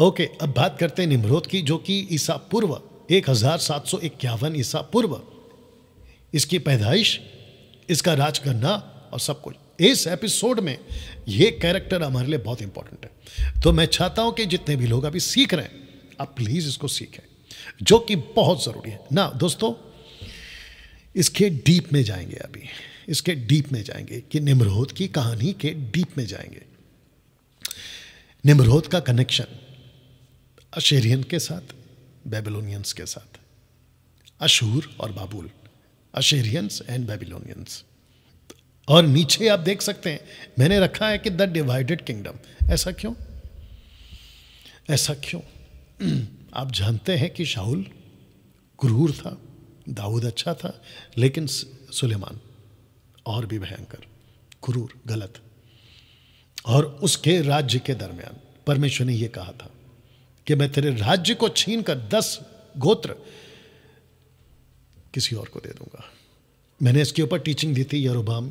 Okay अब बात करते हैं निम्रोत की जो कि ईसा पूर्व एक हज़ार सात सौ इक्यावन ईसा पूर्व इसकी पैदाइश इसका राज करना और सब कुछ इस एपिसोड में ये कैरेक्टर हमारे लिए बहुत इंपॉर्टेंट है तो मैं चाहता हूं कि जितने भी लोग अभी सीख रहे हैं आप प्लीज़ इसको सीखें जो कि बहुत ज़रूरी है ना दोस्तों इसके डीप में जाएंगे अभी इसके डीप में जाएंगे कि निम्रोद की कहानी के डीप में जाएंगे निम्रोद का कनेक्शन अशेरियन के साथ बेबिलोनियंस के साथ अशूर और बाबुल अशेरियंस एंड बेबिलोनियंस और नीचे आप देख सकते हैं मैंने रखा है कि द डिवाइडेड किंगडम ऐसा क्यों ऐसा क्यों आप जानते हैं कि शाहुल क्रूर था दाऊद अच्छा था लेकिन सुलेमान और भी भयंकर क्रूर गलत और उसके राज्य के दरमियान परमेश्वर ने यह कहा था कि मैं तेरे राज्य को छीन कर दस गोत्र किसी और को दे दूंगा मैंने इसके ऊपर टीचिंग दी थी यरोबाम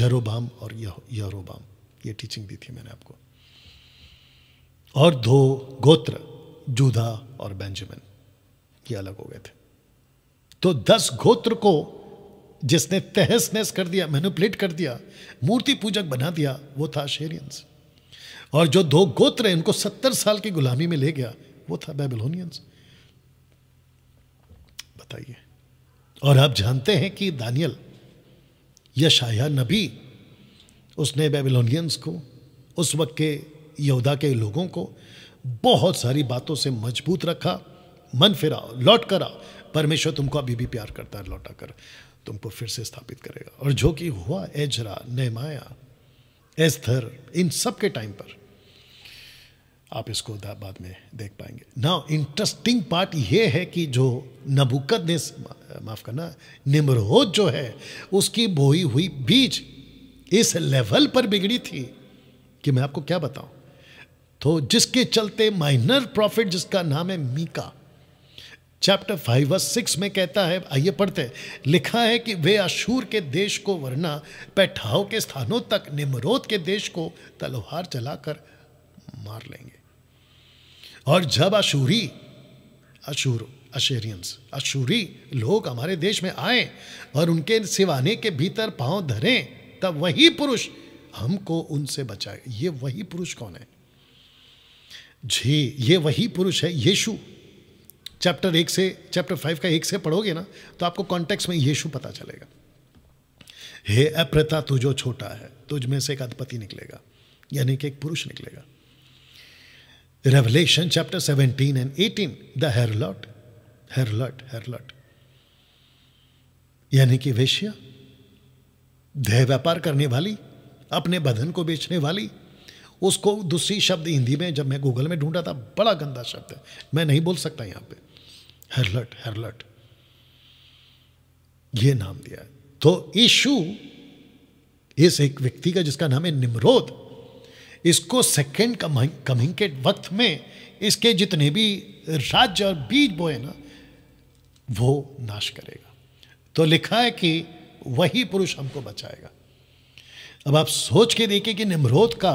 जरोबाम और यरोबाम ये टीचिंग दी थी मैंने आपको और दो गोत्र जूधा और बेंजामिन ये अलग हो गए थे तो दस गोत्र को जिसने तहस नहस कर दिया मैनुपलेट कर दिया मूर्ति पूजक बना दिया वो था शेरियंस और जो दो गोत्र हैं उनको सत्तर साल की गुलामी में ले गया वो था बेबलोनियंस बताइए और आप जानते हैं कि दानियल यशाया नबी उसने बेबलोनियंस को उस वक्त के यहूदा के लोगों को बहुत सारी बातों से मजबूत रखा मन फिराओ लौट कर आओ परमेश्वर तुमको अभी भी प्यार करता है लौटा कर तुमको फिर से स्थापित करेगा और जो कि हुआ एजरा नहमाया एस्थर इन सब के टाइम पर आप इसको बाद में देख पाएंगे ना इंटरेस्टिंग पार्ट ये है कि जो नबुकत ने माफ़ करना निमरोध जो है उसकी बोई हुई बीज इस लेवल पर बिगड़ी थी कि मैं आपको क्या बताऊं तो जिसके चलते माइनर प्रॉफिट जिसका नाम है Micah chapter five verse six में कहता है आइए पढ़ते हैं लिखा है कि वे अशूर के देश को वरना पैठाओं के स्थानों तक निमरोद के देश को तलवार चलाकर मार लेंगे और जब अशूरी अशूर अशेरियंस अशूरी लोग हमारे देश में आए और उनके सिवाने के भीतर पांव धरे तब वही पुरुष हमको उनसे बचाए ये वही पुरुष कौन है जी ये वही पुरुष है यीशु चैप्टर एक से चैप्टर फाइव का एक से पढ़ोगे ना तो आपको कॉन्टेक्स में यीशु पता चलेगा हे अप्रता तू जो छोटा है तुझ में से एक अधिपति निकलेगा यानी कि एक पुरुष निकलेगा revelation chapter seventeen and eighteen the harlot harlot harlot यानी कि वेश्य देह व्यापार करने वाली अपने बदन को बेचने वाली उसको दूसरी शब्द हिंदी में जब मैं गूगल में ढूंढा था बड़ा गंदा शब्द है मैं नहीं बोल सकता यहाँ पे हेरलट हेरलट ये नाम दिया तो ईशु इस एक व्यक्ति का जिसका नाम है निमरोद इसको सेकेंड कमिंग के वक्त में इसके जितने भी राज्य और बीज बोए ना वो नाश करेगा तो लिखा है कि वही पुरुष हमको बचाएगा अब आप सोच के देखिए कि निमरोध का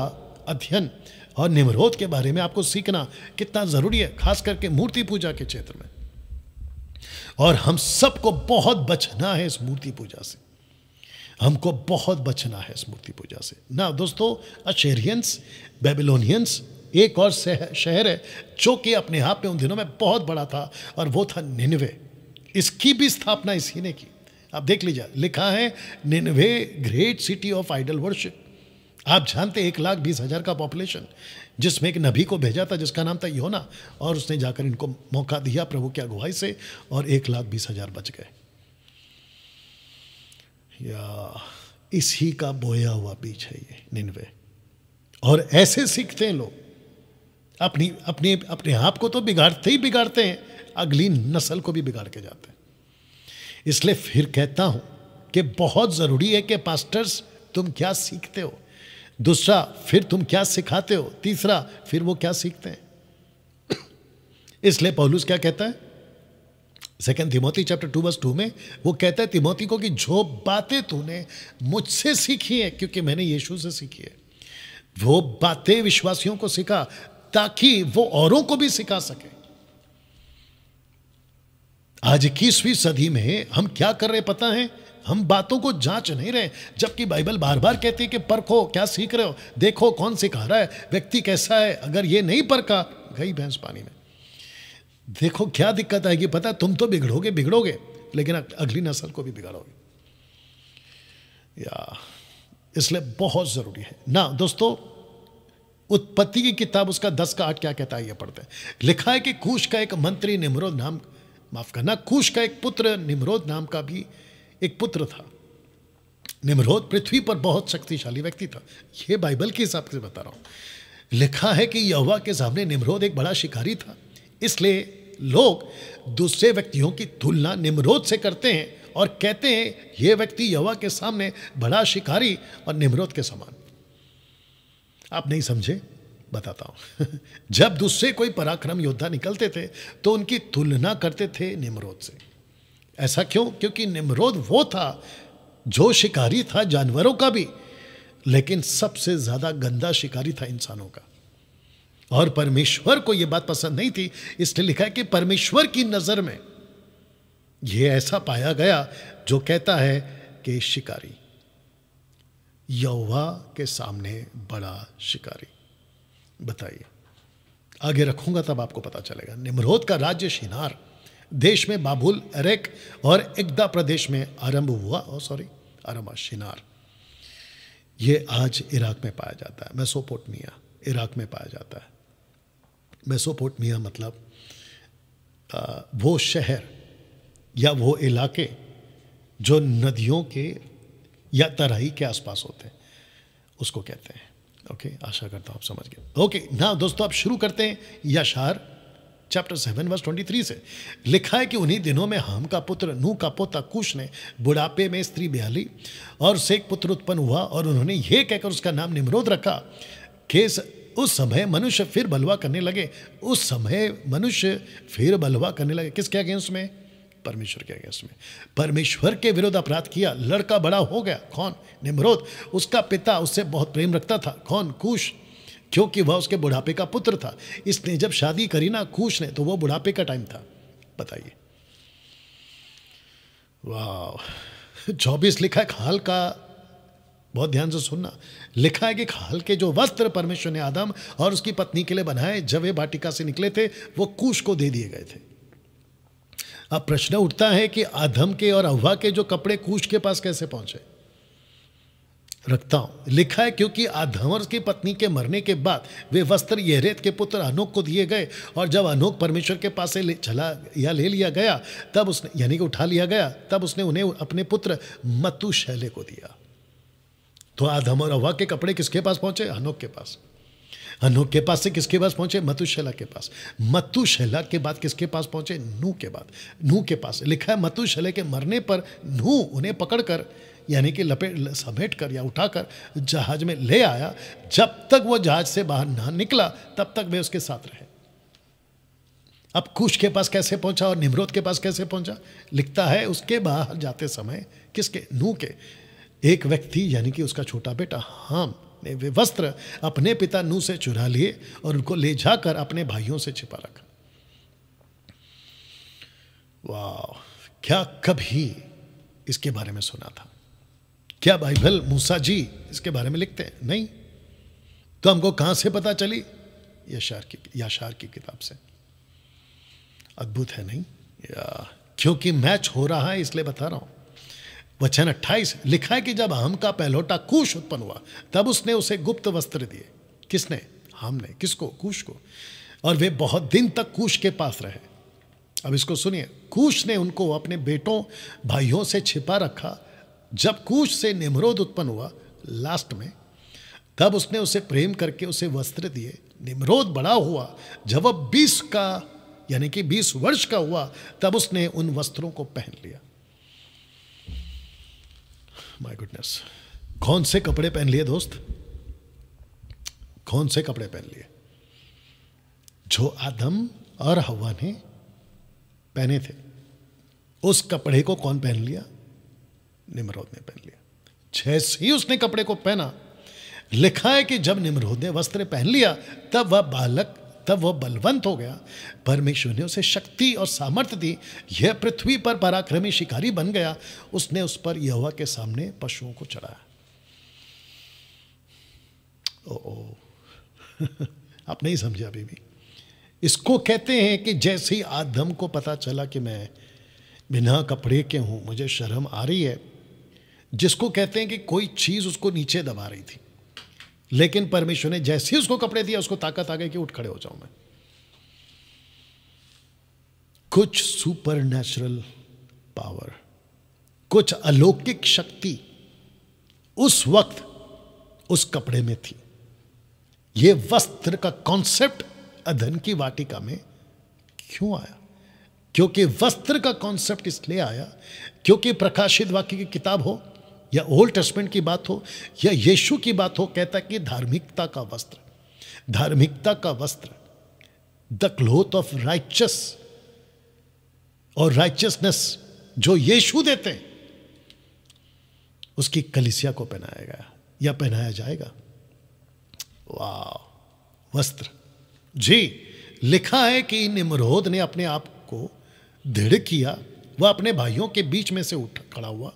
अध्ययन और निमरोध के बारे में आपको सीखना कितना ज़रूरी है खास करके मूर्ति पूजा के क्षेत्र में और हम सबको बहुत बचना है इस मूर्ति पूजा से हमको बहुत बचना है इस मूर्ति पूजा से ना दोस्तों अशेरियंस बेबिलोनियंस एक और शहर है जो कि अपने आप में उन दिनों में बहुत बड़ा था और वो था निनवे इसकी भी स्थापना इसी ने की आप देख लीजिए लिखा है Nineveh great city of idol worship आप जानते एक लाख बीस हज़ार का पॉपुलेशन जिसमें एक नबी को भेजा था जिसका नाम था योना और उसने जाकर इनको मौका दिया प्रभु की अगुवाई से और एक लाख बीस हजार बच गए या इसी का बोया हुआ बीज है ये निन्वे और ऐसे सीखते हैं लोग अपनी अपने अपने आप को तो बिगाड़ते ही बिगाड़ते हैं अगली नस्ल को भी बिगाड़ के जाते हैं इसलिए फिर कहता हूं कि बहुत ज़रूरी है कि पास्टर्स तुम क्या सीखते हो दूसरा फिर तुम क्या सिखाते हो तीसरा फिर वो क्या सीखते हैं इसलिए पहलूस क्या कहता है second Timothy chapter two verse two में वो कहता है तिमोती को कि जो बातें तूने मुझसे सीखी है क्योंकि मैंने यीशु से सीखी है वो बातें विश्वासियों को सिखा ताकि वो औरों को भी सिखा सके आज इक्कीसवीं सदी में हम क्या कर रहे पता है हम बातों को जांच नहीं रहे जबकि बाइबल बार बार कहती है कि परखो क्या सीख रहे हो देखो कौन सिखा रहा है व्यक्ति कैसा है अगर ये नहीं परखा गई भैंस पानी में देखो क्या दिक्कत आएगी पता है तुम तो बिगड़ोगे बिगड़ोगे लेकिन अगली नस्ल को भी बिगाड़ोगे या इसलिए बहुत ज़रूरी है ना दोस्तों उत्पत्ति की किताब उसका दस का आठ क्या कहता है ये पढ़ते हैं लिखा है कि कूश का एक मंत्री निमरोद नाम माफ करना कूश का एक पुत्र निमरोध नाम का भी एक पुत्र था निम्रोद पृथ्वी पर बहुत शक्तिशाली व्यक्ति था ये बाइबल के हिसाब से बता रहा हूँ लिखा है कि यहुआ के सामने निम्रोद एक बड़ा शिकारी था इसलिए लोग दूसरे व्यक्तियों की तुलना निम्रोद से करते हैं और कहते हैं ये व्यक्ति यहुआ के सामने बड़ा शिकारी और निम्रोद के समान आप नहीं समझे बताता हूं जब दूसरे कोई पराक्रम योद्धा निकलते थे तो उनकी तुलना करते थे निम्रोद से ऐसा क्यों क्योंकि निमरोध वो था जो शिकारी था जानवरों का भी लेकिन सबसे ज़्यादा गंदा शिकारी था इंसानों का और परमेश्वर को यह बात पसंद नहीं थी इसलिए लिखा है कि परमेश्वर की नज़र में यह ऐसा पाया गया जो कहता है कि शिकारी यौवा के सामने बड़ा शिकारी बताइए आगे रखूंगा तब आपको पता चलेगा निमरोध का राज्य शिनार देश में बाबुल रेक और एकदा प्रदेश में आरंभ हुआ और oh, सॉरी आरंभ शिनार ये आज इराक में पाया जाता है मेसोपोटमिया इराक में पाया जाता है मेसोपोटमिया मतलब वो शहर या वो इलाके जो नदियों के या तराई के आसपास होते हैं उसको कहते हैं ओके आशा करता हूँ आप समझ गए ओके ना दोस्तों आप शुरू करते हैं या शहर chapter seven verse twenty three से लिखा है कि उन्हीं दिनों में हाम का पुत्र नू का पोता कुश ने बुढ़ापे में स्त्री ली और से एक पुत्र उत्पन्न हुआ और उन्होंने ये कहकर उसका नाम निमरोध रखा केस उस समय मनुष्य फिर बलवा करने लगे उस समय मनुष्य फिर बलवा करने लगे किसके अगेंस्ट में परमेश्वर के अगेंस्ट में परमेश्वर के विरोध अपराध किया लड़का बड़ा हो गया कौन निमरोध उसका पिता उससे बहुत प्रेम रखता था कौन कुश क्योंकि वह उसके बुढ़ापे का पुत्र था इसने जब शादी करी ना खुश ने तो वह बुढ़ापे का टाइम था बताइए वाह चौबीस लिखा है खाल का बहुत ध्यान से सुनना लिखा है कि खाल के जो वस्त्र परमेश्वर ने आदम और उसकी पत्नी के लिए बनाए जब वे बाटिका से निकले थे वो कूश को दे दिए गए थे अब प्रश्न उठता है कि आदम के और अव्वा के जो कपड़े कूश के पास कैसे पहुंचे रखता हूँ लिखा है क्योंकि आधवर की पत्नी के मरने के बाद वे वस्त्र यहरेत के पुत्र अनोक को दिए गए और जब अनोक परमेश्वर के पास से ले चला या ले लिया गया तब उसने यानी कि उठा लिया गया तब उसने उन्हें अपने पुत्र मतु शैले को दिया तो आधमर अवा के कपड़े किसके पास पहुंचे अनोक के पास अनोक के पास से किसके पास पहुंचे मतुशैला के पास मतुशैला के बाद किसके पास पहुंचे नू के बाद नू के पास लिखा है मतुशैले के मरने पर नू उन्हें पकड़कर यानी कि लपेट समेट कर या उठाकर जहाज में ले आया जब तक वो जहाज से बाहर ना निकला तब तक वे उसके साथ रहे अब कुश के पास कैसे पहुंचा और निम्रोत के पास कैसे पहुंचा लिखता है उसके बाहर जाते समय किसके नू के एक व्यक्ति यानी कि उसका छोटा बेटा हाम ने वे वस्त्र अपने पिता नू से चुरा लिए और उनको ले जाकर अपने भाइयों से छिपा रखा वाह क्या कभी इसके बारे में सुना था क्या बाइबल मूसा जी इसके बारे में लिखते हैं नहीं तो हमको कहां से पता चली यशार की याशार की किताब से अद्भुत है नहीं या क्योंकि मैच हो रहा है इसलिए बता रहा हूं वचन 28 लिखा है कि जब हम का पहलोटा कुश उत्पन्न हुआ तब उसने उसे गुप्त वस्त्र दिए किसने हमने किसको कुश को और वे बहुत दिन तक कुश के पास रहे अब इसको सुनिए कुश ने उनको अपने बेटों भाइयों से छिपा रखा जब कूश से निमरोध उत्पन्न हुआ लास्ट में तब उसने उसे प्रेम करके उसे वस्त्र दिए निमरोध बड़ा हुआ जब वह बीस का यानी कि बीस वर्ष का हुआ तब उसने उन वस्त्रों को पहन लिया माई गुडनेस कौन से कपड़े पहन लिए दोस्त कौन से कपड़े पहन लिए जो आदम और हवा ने पहने थे उस कपड़े को कौन पहन लिया निमरोद ने पहन लिया जैसे ही उसने कपड़े को पहना लिखा है कि जब निमरोद ने वस्त्र पहन लिया तब वह बालक तब वह बलवंत हो गया परमेश्वर ने उसे शक्ति और सामर्थ्य दी यह पृथ्वी पर पराक्रमी शिकारी बन गया उसने उस पर यहोवा के सामने पशुओं को चढ़ाया ओ, ओ। आप नहीं समझे अभी भी इसको कहते हैं कि जैसे ही आदम को पता चला कि मैं बिना कपड़े के हूं मुझे शर्म आ रही है जिसको कहते हैं कि कोई चीज़ उसको नीचे दबा रही थी लेकिन परमेश्वर ने जैसे ही उसको कपड़े दिया उसको ताकत आ गई कि उठ खड़े हो जाऊं मैं कुछ सुपर नेचुरल पावर कुछ अलौकिक शक्ति उस वक्त उस कपड़े में थी यह वस्त्र का कॉन्सेप्ट अधन की वाटिका में क्यों आया क्योंकि वस्त्र का कॉन्सेप्ट इसलिए आया क्योंकि प्रकाशित वाक्य की किताब हो या ओल्ड टेस्टमेंट की बात हो या यीशु की बात हो कहता कि धार्मिकता का वस्त्र धार्मिकता का वस्त्र द क्लोथ ऑफ राइचस और राइचसनेस जो यीशु देते हैं उसकी कलिसिया को पहनाया गया या पहनाया जाएगा वाह वस्त्र जी लिखा है कि निमरोध ने अपने आप को दृढ़ किया वह अपने भाइयों के बीच में से उठ खड़ा हुआ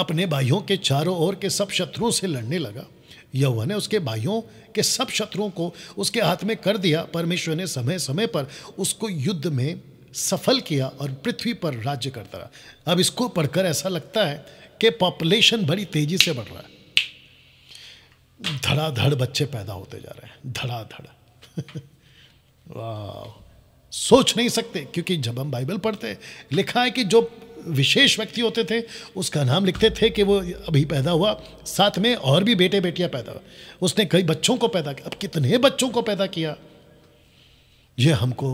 अपने भाइयों के चारों ओर के सब शत्रुओं से लड़ने लगा यौवा ने उसके भाइयों के सब शत्रुओं को उसके हाथ में कर दिया परमेश्वर ने समय समय पर उसको युद्ध में सफल किया और पृथ्वी पर राज्य करता रहा अब इसको पढ़कर ऐसा लगता है कि पॉपुलेशन बड़ी तेजी से बढ़ रहा है धड़ाधड़ बच्चे पैदा होते जा रहे हैं धड़ाधड़ वाह सोच नहीं सकते क्योंकि जब हम बाइबल पढ़ते लिखा है कि जो विशेष व्यक्ति होते थे उसका नाम लिखते थे कि वो अभी पैदा हुआ साथ में और भी बेटे बेटियां पैदा हुआ उसने कई बच्चों को पैदा किया अब कितने बच्चों को पैदा किया ये हमको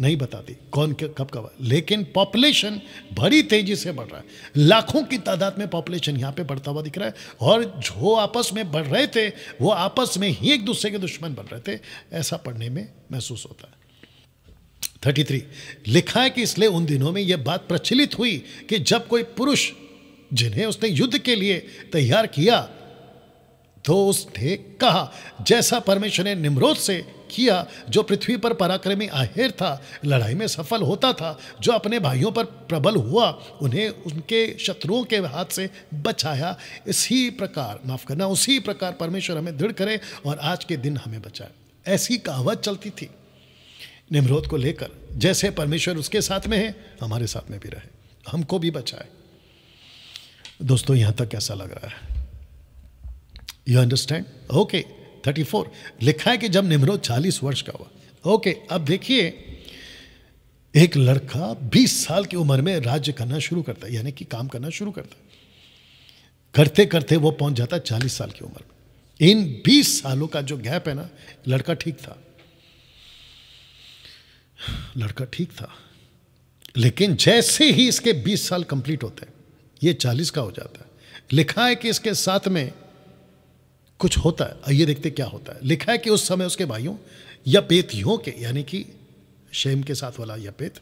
नहीं बताती कौन कब कब लेकिन पॉपुलेशन बड़ी तेजी से बढ़ रहा है लाखों की तादाद में पॉपुलेशन यहाँ पे बढ़ता हुआ दिख रहा है और जो आपस में बढ़ रहे थे वो आपस में ही एक दूसरे के दुश्मन बन रहे थे ऐसा पढ़ने में महसूस होता है 33 लिखा है कि इसलिए उन दिनों में यह बात प्रचलित हुई कि जब कोई पुरुष जिन्हें उसने युद्ध के लिए तैयार किया तो उसने कहा जैसा परमेश्वर ने निमरोध से किया जो पृथ्वी पर पराक्रमी आहिर था लड़ाई में सफल होता था जो अपने भाइयों पर प्रबल हुआ उन्हें उनके शत्रुओं के हाथ से बचाया इसी प्रकार माफ़ करना उसी प्रकार परमेश्वर हमें दृढ़ करे और आज के दिन हमें बचाए ऐसी कहावत चलती थी निम्रोध को लेकर जैसे परमेश्वर उसके साथ में है हमारे साथ में भी रहे हमको भी बचाए दोस्तों यहां तक कैसा लग रहा है you understand okay thirty four लिखा है कि जब निम्रोध चालीस वर्ष का हुआ ओके okay, अब देखिए एक लड़का बीस साल की उम्र में राज्य करना शुरू करता है यानी कि काम करना शुरू करता है करते करते वो पहुंच जाता है चालीस साल की उम्र में इन बीस सालों का जो गैप है ना लड़का ठीक था लड़का ठीक था लेकिन जैसे ही इसके 20 साल कंप्लीट होते हैं ये 40 का हो जाता है लिखा है कि इसके साथ में कुछ होता है आइए देखते क्या होता है लिखा है कि उस समय उसके भाइयों या पेतियों के यानी कि शेम के साथ वाला यपेत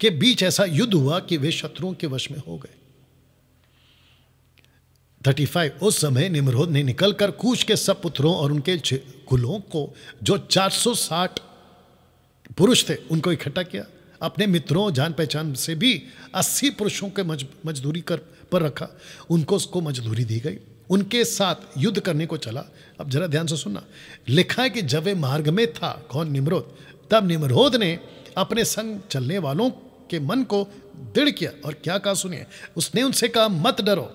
के बीच ऐसा युद्ध हुआ कि वे शत्रुओं के वश में हो गए 35 उस समय निम्रोध ने निकलकर कूच के सब पुत्रों और उनके कुलों को जो 460 पुरुष थे उनको इकट्ठा किया अपने मित्रों जान पहचान से भी अस्सी पुरुषों के मज, मजदूरी कर पर रखा उनको उसको मजदूरी दी गई उनके साथ युद्ध करने को चला अब जरा ध्यान से सुनना लिखा है कि जब वे मार्ग में था कौन निमरोध तब निमरोध ने अपने संग चलने वालों के मन को दृढ़ किया और क्या कहा सुनिए उसने उनसे कहा मत डरो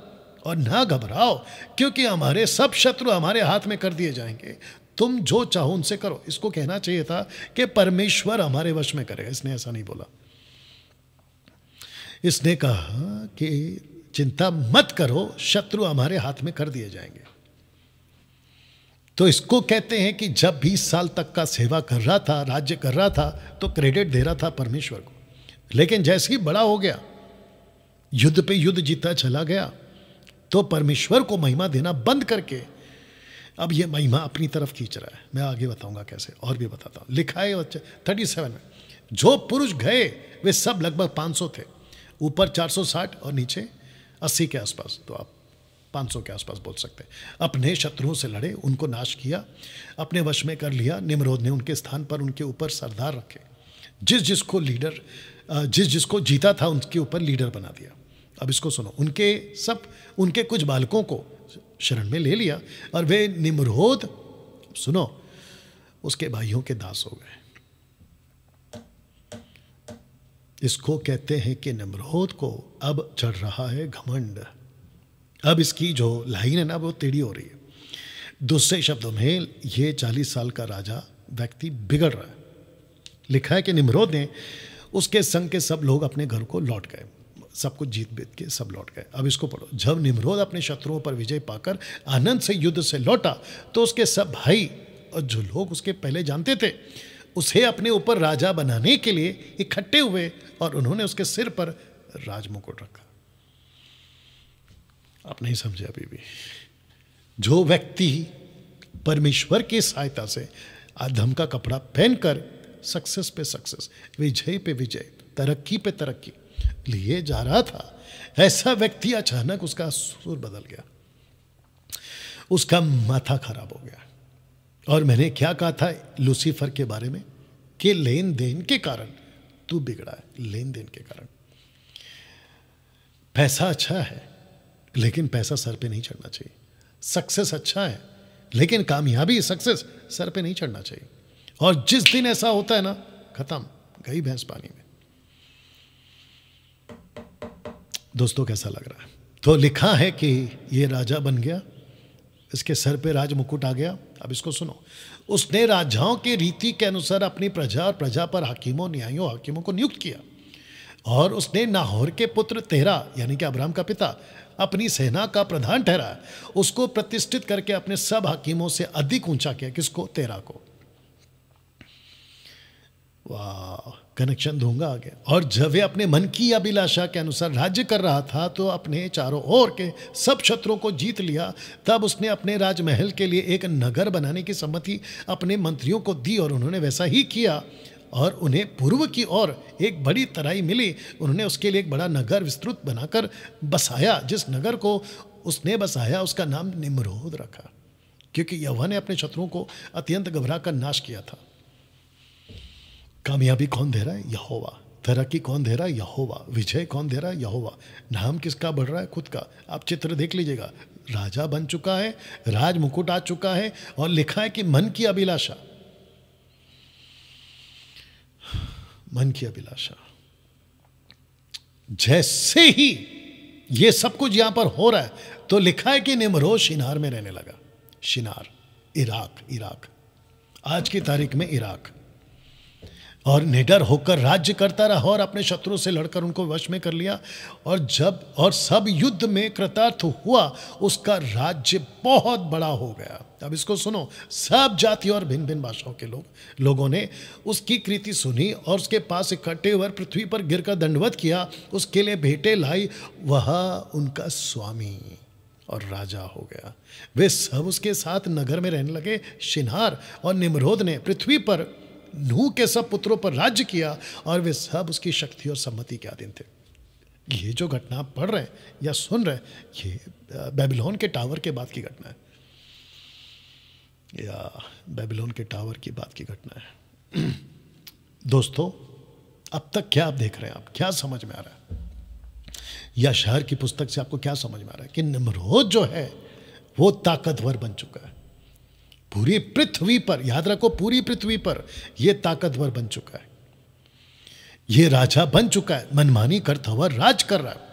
और ना घबराओ क्योंकि हमारे सब शत्रु हमारे हाथ में कर दिए जाएंगे तुम जो चाहो उनसे करो इसको कहना चाहिए था कि परमेश्वर हमारे वश में करेगा इसने ऐसा नहीं बोला इसने कहा कि चिंता मत करो शत्रु हमारे हाथ में कर दिए जाएंगे तो इसको कहते हैं कि जब 20 साल तक का सेवा कर रहा था राज्य कर रहा था तो क्रेडिट दे रहा था परमेश्वर को लेकिन जैसे ही बड़ा हो गया युद्ध पे युद्ध जीता चला गया तो परमेश्वर को महिमा देना बंद करके अब ये महिमा अपनी तरफ खींच रहा है मैं आगे बताऊंगा कैसे और भी बताता हूँ लिखा है थर्टी सेवन में जो पुरुष गए वे सब लगभग पाँच सौ थे ऊपर चार सौ साठ और नीचे अस्सी के आसपास तो आप पाँच सौ के आसपास बोल सकते हैं अपने शत्रुओं से लड़े उनको नाश किया अपने वश में कर लिया निमरोध ने उनके स्थान पर उनके ऊपर सरदार रखे जिस जिसको लीडर जिस जिसको जीता था उनके ऊपर लीडर बना दिया अब इसको सुनो उनके सब उनके कुछ बालकों को शरण में ले लिया और वे निमरोध सुनो उसके भाइयों के दास हो गए इसको कहते हैं कि निम्रोध को अब चढ़ रहा है घमंड अब इसकी जो लाइन है ना वो टेढ़ी हो रही है दूसरे शब्दों में ये चालीस साल का राजा व्यक्ति बिगड़ रहा है लिखा है कि निमरोध ने उसके संग के सब लोग अपने घर को लौट गए सब कुछ जीत बीत के सब लौट गए अब इसको पढ़ो जब निमरोध अपने शत्रुओं पर विजय पाकर आनंद से युद्ध से लौटा तो उसके सब भाई और जो लोग उसके पहले जानते थे उसे अपने ऊपर राजा बनाने के लिए इकट्ठे हुए और उन्होंने उसके सिर पर राजमुकुट रखा आप नहीं समझे अभी भी जो व्यक्ति परमेश्वर की सहायता से अधम का कपड़ा पहनकर सक्सेस पे सक्सेस विजय पे विजय तरक्की पे तरक्की लिए जा रहा था ऐसा व्यक्ति अचानक उसका सुर बदल गया उसका माथा खराब हो गया और मैंने क्या कहा था लूसीफर के बारे में कि लेन देन के कारण तू बिगड़ा है लेन देन के कारण पैसा अच्छा है लेकिन पैसा सर पे नहीं चढ़ना चाहिए सक्सेस अच्छा है लेकिन कामयाबी सक्सेस सर पे नहीं चढ़ना चाहिए और जिस दिन ऐसा होता है ना खत्म गई भैंस पानी में दोस्तों कैसा लग रहा है तो लिखा है कि ये राजा बन गया इसके सर पे राज मुकुट आ गया अब इसको सुनो उसने राजाओं की रीति के अनुसार अपनी प्रजा और प्रजा पर हकीमों न्यायों हकीमों को नियुक्त किया और उसने नाहौर के पुत्र तेरा यानी कि अब्राम का पिता अपनी सेना का प्रधान ठहरा उसको प्रतिष्ठित करके अपने सब हकीमों से अधिक ऊंचा किया किसको तेरा को कनेक्शन दूंगा आगे और जब वे अपने मन की अभिलाषा के अनुसार राज्य कर रहा था तो अपने चारों ओर के सब शत्रुओं को जीत लिया तब उसने अपने राजमहल के लिए एक नगर बनाने की सम्मति अपने मंत्रियों को दी और उन्होंने वैसा ही किया और उन्हें पूर्व की ओर एक बड़ी तराई मिली उन्होंने उसके लिए एक बड़ा नगर विस्तृत बनाकर बसाया जिस नगर को उसने बसाया उसका नाम निमरोध रखा क्योंकि यवा ने अपने शत्रुओं को अत्यंत घबरा कर नाश किया था कामयाबी कौन दे रहा है यहोवा तरक्की कौन दे रहा है यहोवा विजय कौन दे रहा है यहोवा नाम किसका बढ़ रहा है खुद का आप चित्र देख लीजिएगा राजा बन चुका है राज मुकुट आ चुका है और लिखा है कि मन की अभिलाषा मन की अभिलाषा जैसे ही ये सब कुछ यहां पर हो रहा है तो लिखा है कि निमरो शिनार में रहने लगा शिनार इराक इराक आज की तारीख में इराक और निडर होकर राज्य करता रहा और अपने शत्रुओं से लड़कर उनको वश में कर लिया और जब और सब युद्ध में कृतार्थ हुआ उसका राज्य बहुत बड़ा हो गया अब इसको सुनो सब जाति और भिन्न भिन्न भाषाओं के लोग लोगों ने उसकी कृति सुनी और उसके पास इकट्ठे हुए पृथ्वी पर कर दंडवत किया उसके लिए भेंटे लाई वह उनका स्वामी और राजा हो गया वे सब उसके साथ नगर में रहने लगे शिनार और निमरोध ने पृथ्वी पर नूह के सब पुत्रों पर राज्य किया और वे सब उसकी शक्ति और सम्मति के अधीन थे ये जो घटना आप पढ़ रहे हैं या सुन रहे हैं ये बेबीलोन के टावर के बाद की घटना है या बेबीलोन के टावर की बात की घटना है दोस्तों अब तक क्या आप देख रहे हैं आप क्या समझ में आ रहा है या शहर की पुस्तक से आपको क्या समझ में आ रहा है कि निमरोज जो है वो ताकतवर बन चुका है पूरी पृथ्वी पर याद रखो पूरी पृथ्वी पर यह ताकतवर बन चुका है यह राजा बन चुका है मनमानी करता हुआ राज कर रहा है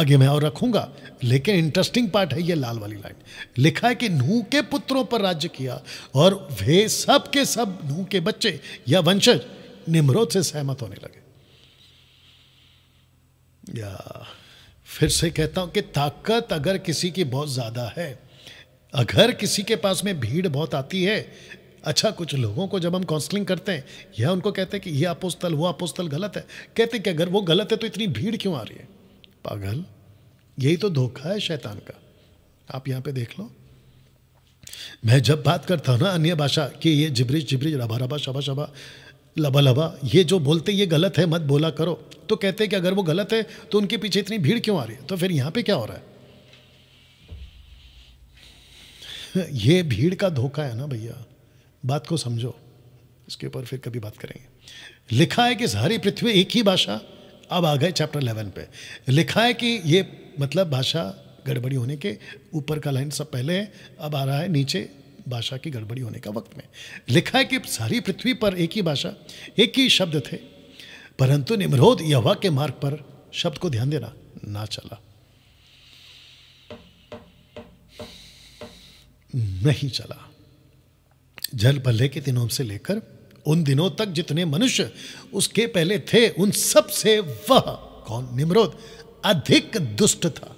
आगे मैं और रखूंगा लेकिन इंटरेस्टिंग पार्ट है ये लाल वाली लाइन लिखा है कि नूह के पुत्रों पर राज्य किया और वे सब के सब नूह के बच्चे या वंशज निमरोध से सहमत होने लगे या फिर से कहता हूं कि ताकत अगर किसी की बहुत ज्यादा है अगर किसी के पास में भीड़ बहुत आती है अच्छा कुछ लोगों को जब हम काउंसलिंग करते हैं या उनको कहते हैं कि यह अपोस्तल वो अपोस्तल गलत है कहते कि अगर वो गलत है तो इतनी भीड़ क्यों आ रही है पागल यही तो धोखा है शैतान का आप यहाँ पे देख लो मैं जब बात करता हूँ ना अन्य भाषा कि ये जिब्रिज जिब्रिज रबा रबा शबा शबा लबा लबा ये जो बोलते ये गलत है मत बोला करो तो कहते हैं कि अगर वो गलत है तो उनके पीछे इतनी भीड़ क्यों आ रही है तो फिर यहाँ पे क्या हो रहा है ये भीड़ का धोखा है ना भैया बात को समझो इसके ऊपर फिर कभी बात करेंगे लिखा है कि सारी पृथ्वी एक ही भाषा अब आ गए चैप्टर इलेवन पे लिखा है कि ये मतलब भाषा गड़बड़ी होने के ऊपर का लाइन सब पहले है अब आ रहा है नीचे भाषा की गड़बड़ी होने का वक्त में लिखा है कि सारी पृथ्वी पर एक ही भाषा एक ही शब्द थे परंतु निम्रोध यवा के मार्ग पर शब्द को ध्यान देना ना चला नहीं चला जल पल्ले के दिनों से लेकर उन दिनों तक जितने मनुष्य उसके पहले थे उन सब से वह कौन निमरोध अधिक दुष्ट था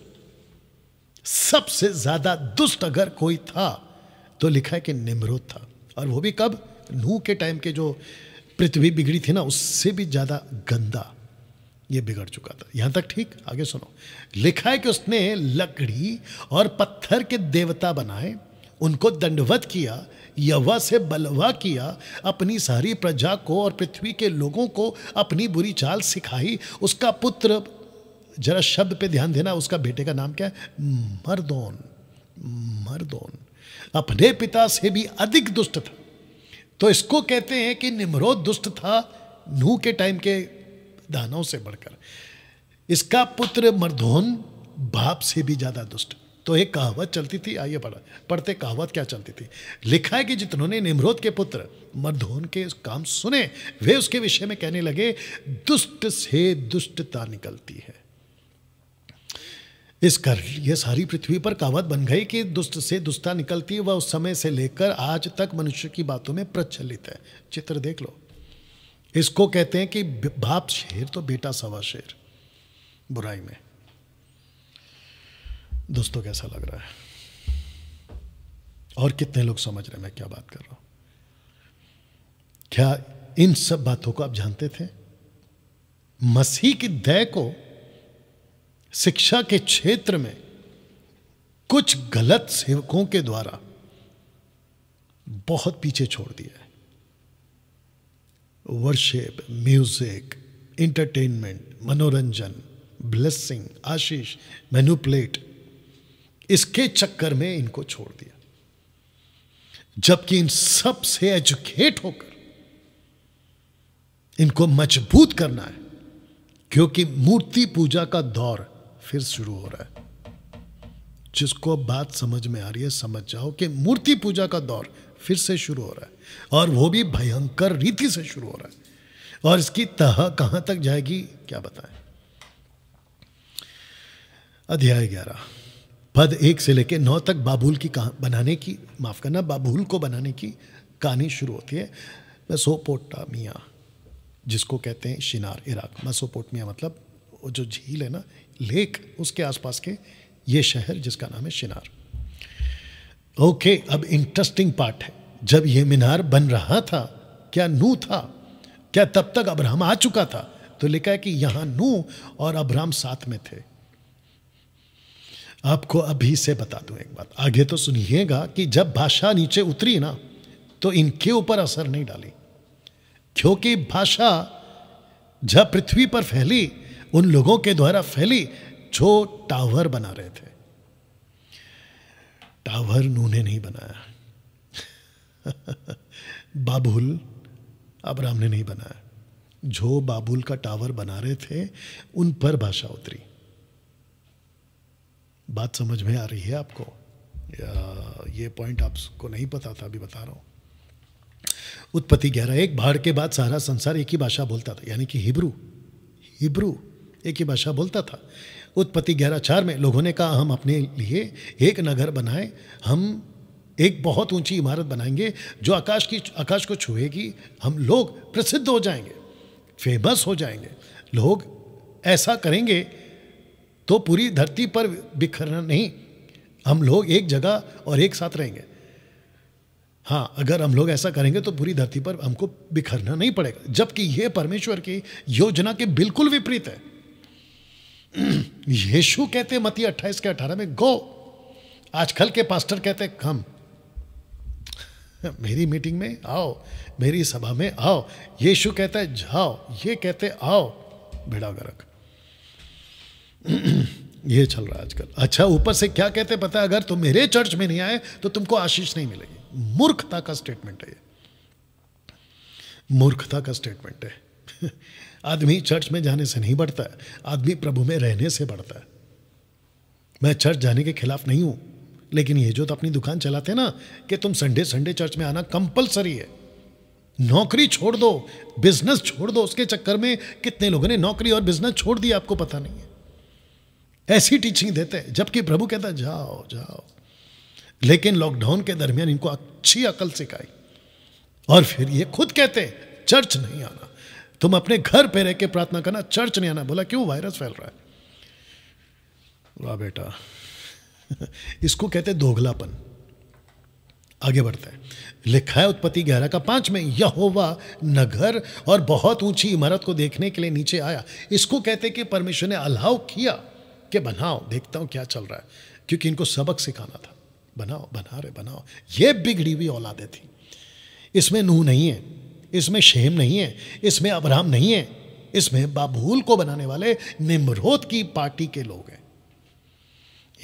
सबसे ज्यादा दुष्ट अगर कोई था तो लिखा है कि निमरोध था और वो भी कब नू के टाइम के जो पृथ्वी बिगड़ी थी ना उससे भी ज्यादा गंदा ये बिगड़ चुका था यहां तक ठीक आगे सुनो लिखा है कि उसने लकड़ी और पत्थर के देवता बनाए उनको दंडवत किया यवा से बलवा किया अपनी सारी प्रजा को और पृथ्वी के लोगों को अपनी बुरी चाल सिखाई उसका पुत्र जरा शब्द पे ध्यान देना उसका बेटे का नाम क्या है मर्दोन मर्दोन अपने पिता से भी अधिक दुष्ट था तो इसको कहते हैं कि निमरोद दुष्ट था नूह के टाइम के दानों से बढ़कर इसका पुत्र मर्दोन बाप से भी ज़्यादा दुष्ट तो एक कहावत चलती थी आइए पढ़ा पढ़ते कहावत क्या चलती थी लिखा है कि जितनों ने निम्रोद के पुत्र मर्दोन के काम सुने वे उसके विषय में कहने लगे दुष्ट से दुष्टता निकलती है इस कर यह सारी पृथ्वी पर कहावत बन गई कि दुष्ट से दुष्टता निकलती है वह उस समय से लेकर आज तक मनुष्य की बातों में प्रचलित है चित्र देख लो इसको कहते हैं कि बाप शेर तो बेटा सवा शेर बुराई में दोस्तों कैसा लग रहा है और कितने लोग समझ रहे हैं मैं क्या बात कर रहा हूं क्या इन सब बातों को आप जानते थे मसीह की दय को शिक्षा के क्षेत्र में कुछ गलत सेवकों के द्वारा बहुत पीछे छोड़ दिया है वर्शिप म्यूजिक इंटरटेनमेंट मनोरंजन ब्लेसिंग आशीष मेनुप्लेट इसके चक्कर में इनको छोड़ दिया जबकि इन सब से एजुकेट होकर इनको मजबूत करना है क्योंकि मूर्ति पूजा का दौर फिर शुरू हो रहा है जिसको बात समझ में आ रही है समझ जाओ कि मूर्ति पूजा का दौर फिर से शुरू हो रहा है और वो भी भयंकर रीति से शुरू हो रहा है और इसकी तह कहां तक जाएगी क्या बताएं अध्याय ग्यारह पद एक से लेकर नौ तक बाबुल की कहा बनाने की माफ़ करना बाबुल को बनाने की कहानी शुरू होती है मिया जिसको कहते हैं शिनार इराक मिया मतलब जो झील है ना लेक उसके आसपास के ये शहर जिसका नाम है शिनार ओके अब इंटरेस्टिंग पार्ट है जब ये मीनार बन रहा था क्या नू था क्या तब तक अब्राहम आ चुका था तो लिखा है कि यहाँ नू और अब्राहम साथ में थे आपको अभी से बता दूं एक बात आगे तो सुनिएगा कि जब भाषा नीचे उतरी ना तो इनके ऊपर असर नहीं डाली क्योंकि भाषा जब पृथ्वी पर फैली उन लोगों के द्वारा फैली जो टावर बना रहे थे टावर नूने नहीं बनाया बाबुल राम ने नहीं बनाया जो बाबुल का टावर बना रहे थे उन पर भाषा उतरी बात समझ में आ रही है आपको ये पॉइंट आपको नहीं पता था अभी बता रहा हूँ उत्पत्ति ग्यारह एक बाढ़ के बाद सारा संसार एक ही भाषा बोलता था यानी कि हिब्रू हिब्रू एक ही भाषा बोलता था उत्पत्ति ग्यारह चार में लोगों ने कहा हम अपने लिए एक नगर बनाए हम एक बहुत ऊंची इमारत बनाएंगे जो आकाश की आकाश को छुएगी हम लोग प्रसिद्ध हो जाएंगे फेमस हो जाएंगे लोग ऐसा करेंगे तो पूरी धरती पर बिखरना नहीं हम लोग एक जगह और एक साथ रहेंगे हाँ अगर हम लोग ऐसा करेंगे तो पूरी धरती पर हमको बिखरना नहीं पड़ेगा जबकि यह परमेश्वर की योजना के बिल्कुल विपरीत है यीशु कहते मती अट्ठाईस के अठारह में गो आजकल के पास्टर कहते कम मेरी मीटिंग में आओ मेरी सभा में आओ यीशु कहता है जाओ ये कहते आओ भिड़ा गरक ये चल रहा है आजकल अच्छा ऊपर से क्या कहते पता है अगर तुम मेरे चर्च में नहीं आए तो तुमको आशीष नहीं मिलेगी मूर्खता का स्टेटमेंट है ये मूर्खता का स्टेटमेंट है आदमी चर्च में जाने से नहीं बढ़ता है आदमी प्रभु में रहने से बढ़ता है मैं चर्च जाने के खिलाफ नहीं हूं लेकिन ये जो तो अपनी दुकान चलाते ना कि तुम संडे संडे चर्च में आना कंपलसरी है नौकरी छोड़ दो बिजनेस छोड़ दो उसके चक्कर में कितने लोगों ने नौकरी और बिजनेस छोड़ दिया आपको पता नहीं है ऐसी टीचिंग देते हैं जबकि प्रभु कहता जाओ जाओ लेकिन लॉकडाउन के दरमियान इनको अच्छी अकल सिखाई और फिर ये खुद कहते चर्च नहीं आना तुम अपने घर पे रह के प्रार्थना करना चर्च नहीं आना बोला क्यों वायरस फैल रहा है वाह बेटा इसको कहते दोगलापन आगे बढ़ते हैं लिखा है उत्पत्ति ग्यारह का पांच में यहोवा नगर और बहुत ऊंची इमारत को देखने के लिए नीचे आया इसको कहते कि परमेश्वर ने अलाव किया कि बनाओ देखता हूँ क्या चल रहा है क्योंकि इनको सबक सिखाना था बनाओ बना रहे बनाओ ये बिगड़ी हुई औलादे थी इसमें नूह नहीं है इसमें शेम नहीं है इसमें अबराम नहीं है इसमें बाबूल को बनाने वाले निमरोद की पार्टी के लोग हैं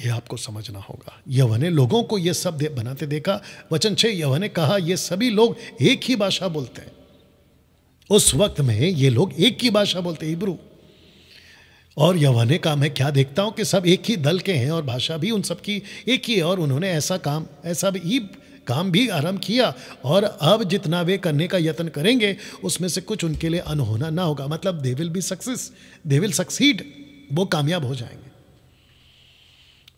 यह आपको समझना होगा यवन ने लोगों को यह सब दे, बनाते देखा वचन छे यवन ने कहा यह सभी लोग एक ही भाषा बोलते हैं उस वक्त में ये लोग एक ही भाषा बोलते हिब्रू और यवने काम है क्या देखता हूँ कि सब एक ही दल के हैं और भाषा भी उन सबकी एक ही है और उन्होंने ऐसा काम ऐसा भी काम भी आरंभ किया और अब जितना वे करने का यत्न करेंगे उसमें से कुछ उनके लिए अनहोना ना होगा मतलब they will be success they will succeed वो कामयाब हो जाएंगे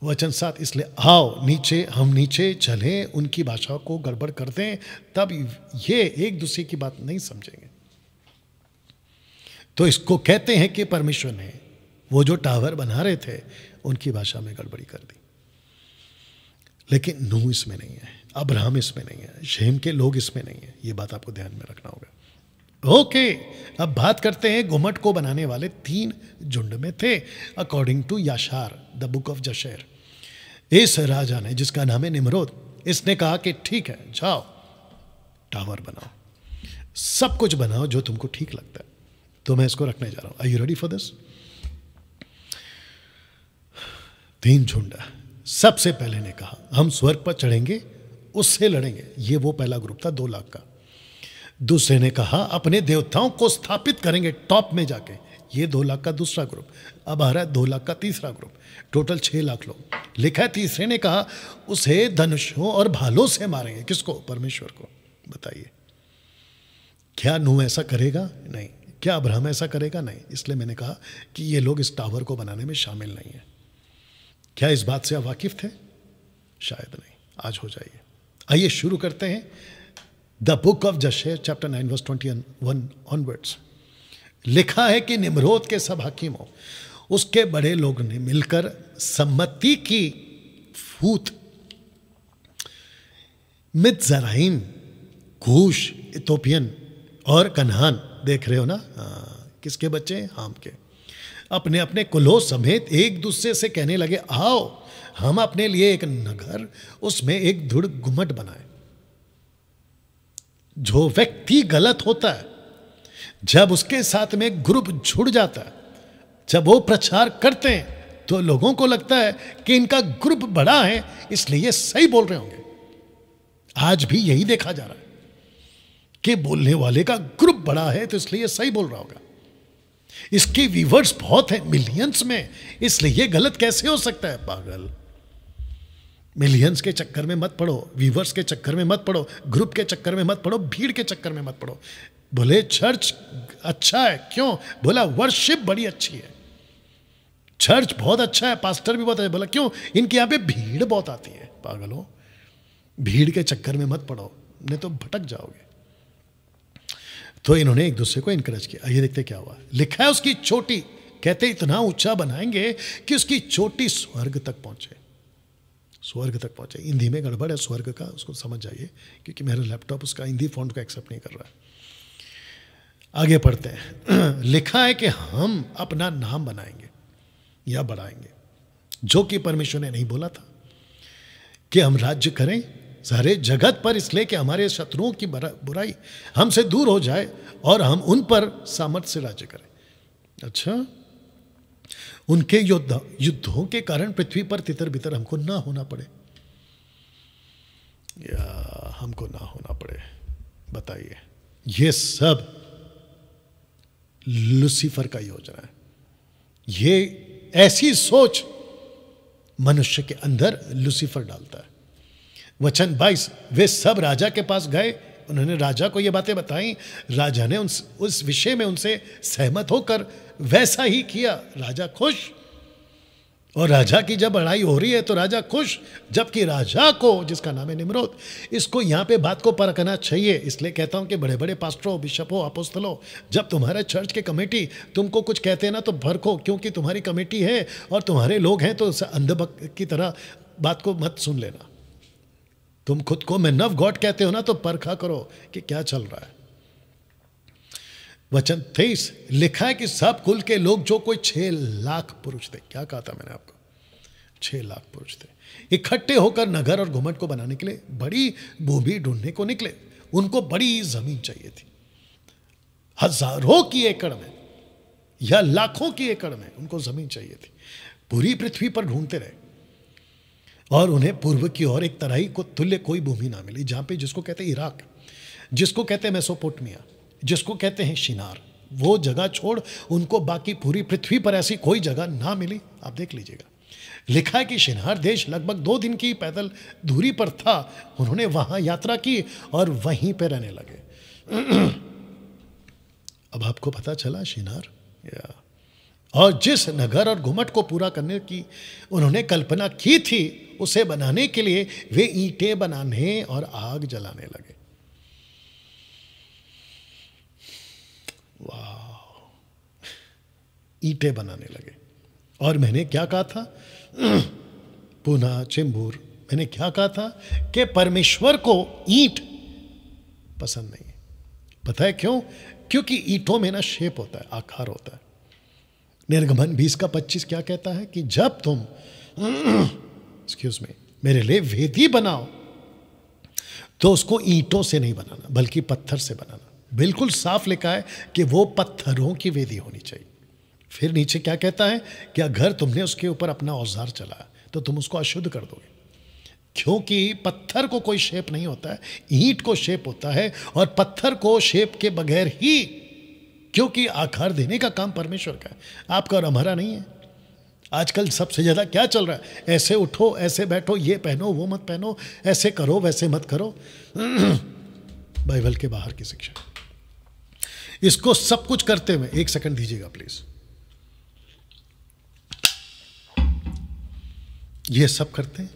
वचन सात इसलिए आओ नीचे हम नीचे चलें उनकी भाषा को गड़बड़ कर दें तब ये एक दूसरे की बात नहीं समझेंगे तो इसको कहते हैं कि परमेश्वर ने वो जो टावर बना रहे थे उनकी भाषा में गड़बड़ी कर दी लेकिन नू इसमें नहीं है अब्राहम इसमें नहीं है शेम के लोग इसमें नहीं है ये बात आपको ध्यान में रखना होगा ओके अब बात करते हैं घुमट को बनाने वाले तीन झुंड में थे according to Yashar the book of Jasher इस राजा ने जिसका नाम है निमरोद इसने कहा कि ठीक है जाओ टावर बनाओ सब कुछ बनाओ जो तुमको ठीक लगता है तो मैं इसको रखने जा रहा हूं I you ready for this तीन झुंडा सबसे पहले ने कहा हम स्वर्ग पर चढ़ेंगे उससे लड़ेंगे ये वो पहला ग्रुप था दो लाख का दूसरे ने कहा अपने देवताओं को स्थापित करेंगे टॉप में जाके ये दो लाख का दूसरा ग्रुप अब आ रहा है दो लाख का तीसरा ग्रुप टोटल छः लाख लोग लिखा है तीसरे ने कहा उसे धनुषों और भालों से मारेंगे किसको परमेश्वर को बताइए क्या नू ऐसा करेगा नहीं क्या अब्राहम ऐसा करेगा नहीं इसलिए मैंने कहा कि ये लोग इस टावर को बनाने में शामिल नहीं है क्या इस बात से आप वाकिफ थे शायद नहीं आज हो जाइए आइए शुरू करते हैं the book of Jasher chapter nine verse twenty one onwards लिखा है कि निमरोद के सब हकीमों उसके बड़े लोग ने मिलकर सम्मति की फूत मित जराइम घूश इथोपियन और कन्हान देख रहे हो ना आ, हाँ, किसके बच्चे हैं हाम के अपने अपने कुलों समेत एक दूसरे से कहने लगे आओ हम अपने लिए एक नगर उसमें एक धुड़ घुमट बनाए जो व्यक्ति गलत होता है जब उसके साथ में ग्रुप जुड़ जाता है जब वो प्रचार करते हैं तो लोगों को लगता है कि इनका ग्रुप बड़ा है इसलिए ये सही बोल रहे होंगे आज भी यही देखा जा रहा है कि बोलने वाले का ग्रुप बड़ा है तो इसलिए सही बोल रहा होगा इसके व्यूवर्स बहुत है मिलियंस में इसलिए ये गलत कैसे हो सकता है पागल मिलियंस के चक्कर में मत पड़ो व्यूवर्स के चक्कर में मत पड़ो ग्रुप के चक्कर में मत पड़ो भीड़ के चक्कर में मत पड़ो बोले चर्च अच्छा है क्यों बोला वर्शिप बड़ी अच्छी है चर्च बहुत अच्छा है पास्टर भी बहुत अच्छा बोला क्यों इनके यहां पे भीड़ बहुत आती है पागलों भीड़ के चक्कर में मत पड़ो नहीं तो भटक जाओगे तो इन्होंने एक दूसरे को इनकरेज किया आइए देखते क्या हुआ लिखा है उसकी छोटी कहते इतना ऊंचा बनाएंगे कि उसकी छोटी स्वर्ग तक पहुंचे स्वर्ग तक पहुंचे हिंदी में गड़बड़ है स्वर्ग का उसको समझ जाइए क्योंकि मेरा लैपटॉप उसका हिंदी फॉन्ट को एक्सेप्ट नहीं कर रहा है आगे पढ़ते हैं लिखा है कि हम अपना नाम बनाएंगे या बढ़ाएंगे जो कि परमेश्वर ने नहीं बोला था कि हम राज्य करें सारे जगत पर इसलिए कि हमारे शत्रुओं की बुराई हमसे दूर हो जाए और हम उन पर सामर्थ्य से राज्य करें अच्छा उनके युद्ध युद्धों के कारण पृथ्वी पर तितर बितर हमको ना होना पड़े या हमको ना होना पड़े बताइए ये सब लुसीफर का योजना है ये ऐसी सोच मनुष्य के अंदर लुसीफर डालता है वचन बाईस वे सब राजा के पास गए उन्होंने राजा को ये बातें बताई राजा ने उन उस विषय में उनसे सहमत होकर वैसा ही किया राजा खुश और राजा की जब लड़ाई हो रही है तो राजा खुश जबकि राजा को जिसका नाम है निमरोध इसको यहाँ पे बात को परखना चाहिए इसलिए कहता हूँ कि बड़े बड़े पास्टरों बिशपों अपोस्तलों जब तुम्हारे चर्च के कमेटी तुमको कुछ कहते हैं ना तो भरखो क्योंकि तुम्हारी कमेटी है और तुम्हारे लोग हैं तो अंधभक्त की तरह बात को मत सुन लेना तुम खुद को मैं नव गॉड कहते हो ना तो परखा करो कि क्या चल रहा है वचन तेईस लिखा है कि सब कुल के लोग जो कोई छह लाख पुरुष थे क्या कहा था मैंने आपको छह लाख पुरुष थे इकट्ठे होकर नगर और घुमट को बनाने के लिए बड़ी भूमि ढूंढने को निकले उनको बड़ी जमीन चाहिए थी हजारों की एकड़ में या लाखों की एकड़ में उनको जमीन चाहिए थी पूरी पृथ्वी पर ढूंढते रहे और उन्हें पूर्व की ओर एक तरह को तुल्य कोई भूमि ना मिली जहाँ पे जिसको कहते हैं इराक जिसको कहते हैं मेसोपोटमिया जिसको कहते हैं शिनार वो जगह छोड़ उनको बाकी पूरी पृथ्वी पर ऐसी कोई जगह ना मिली आप देख लीजिएगा लिखा है कि शिनार देश लगभग दो दिन की पैदल दूरी पर था उन्होंने वहाँ यात्रा की और वहीं पर रहने लगे अब आपको पता चला शिनार या और जिस नगर और घुमट को पूरा करने की उन्होंने कल्पना की थी उसे बनाने के लिए वे ईंटें बनाने और आग जलाने लगे वाह ईटे बनाने लगे और मैंने क्या कहा था पुनः चिंबूर मैंने क्या कहा था कि परमेश्वर को ईट पसंद नहीं है पता है क्यों क्योंकि ईंटों में ना शेप होता है आकार होता है निर्गमन बीस का पच्चीस क्या कहता है कि जब तुम एक्सक्यूज मी मेरे लिए वेदी बनाओ तो उसको ईंटों से नहीं बनाना बल्कि पत्थर से बनाना बिल्कुल साफ लिखा है कि वो पत्थरों की वेदी होनी चाहिए फिर नीचे क्या कहता है कि अगर तुमने उसके ऊपर अपना औजार चला तो तुम उसको अशुद्ध कर दोगे क्योंकि पत्थर को कोई शेप नहीं होता है ईंट को शेप होता है और पत्थर को शेप के बगैर ही क्योंकि आकार देने का काम परमेश्वर का है आपका और हमारा नहीं है आजकल सबसे ज़्यादा क्या चल रहा है ऐसे उठो ऐसे बैठो ये पहनो वो मत पहनो ऐसे करो वैसे मत करो बाइबल के बाहर की शिक्षा इसको सब कुछ करते हुए एक सेकंड दीजिएगा प्लीज ये सब करते हैं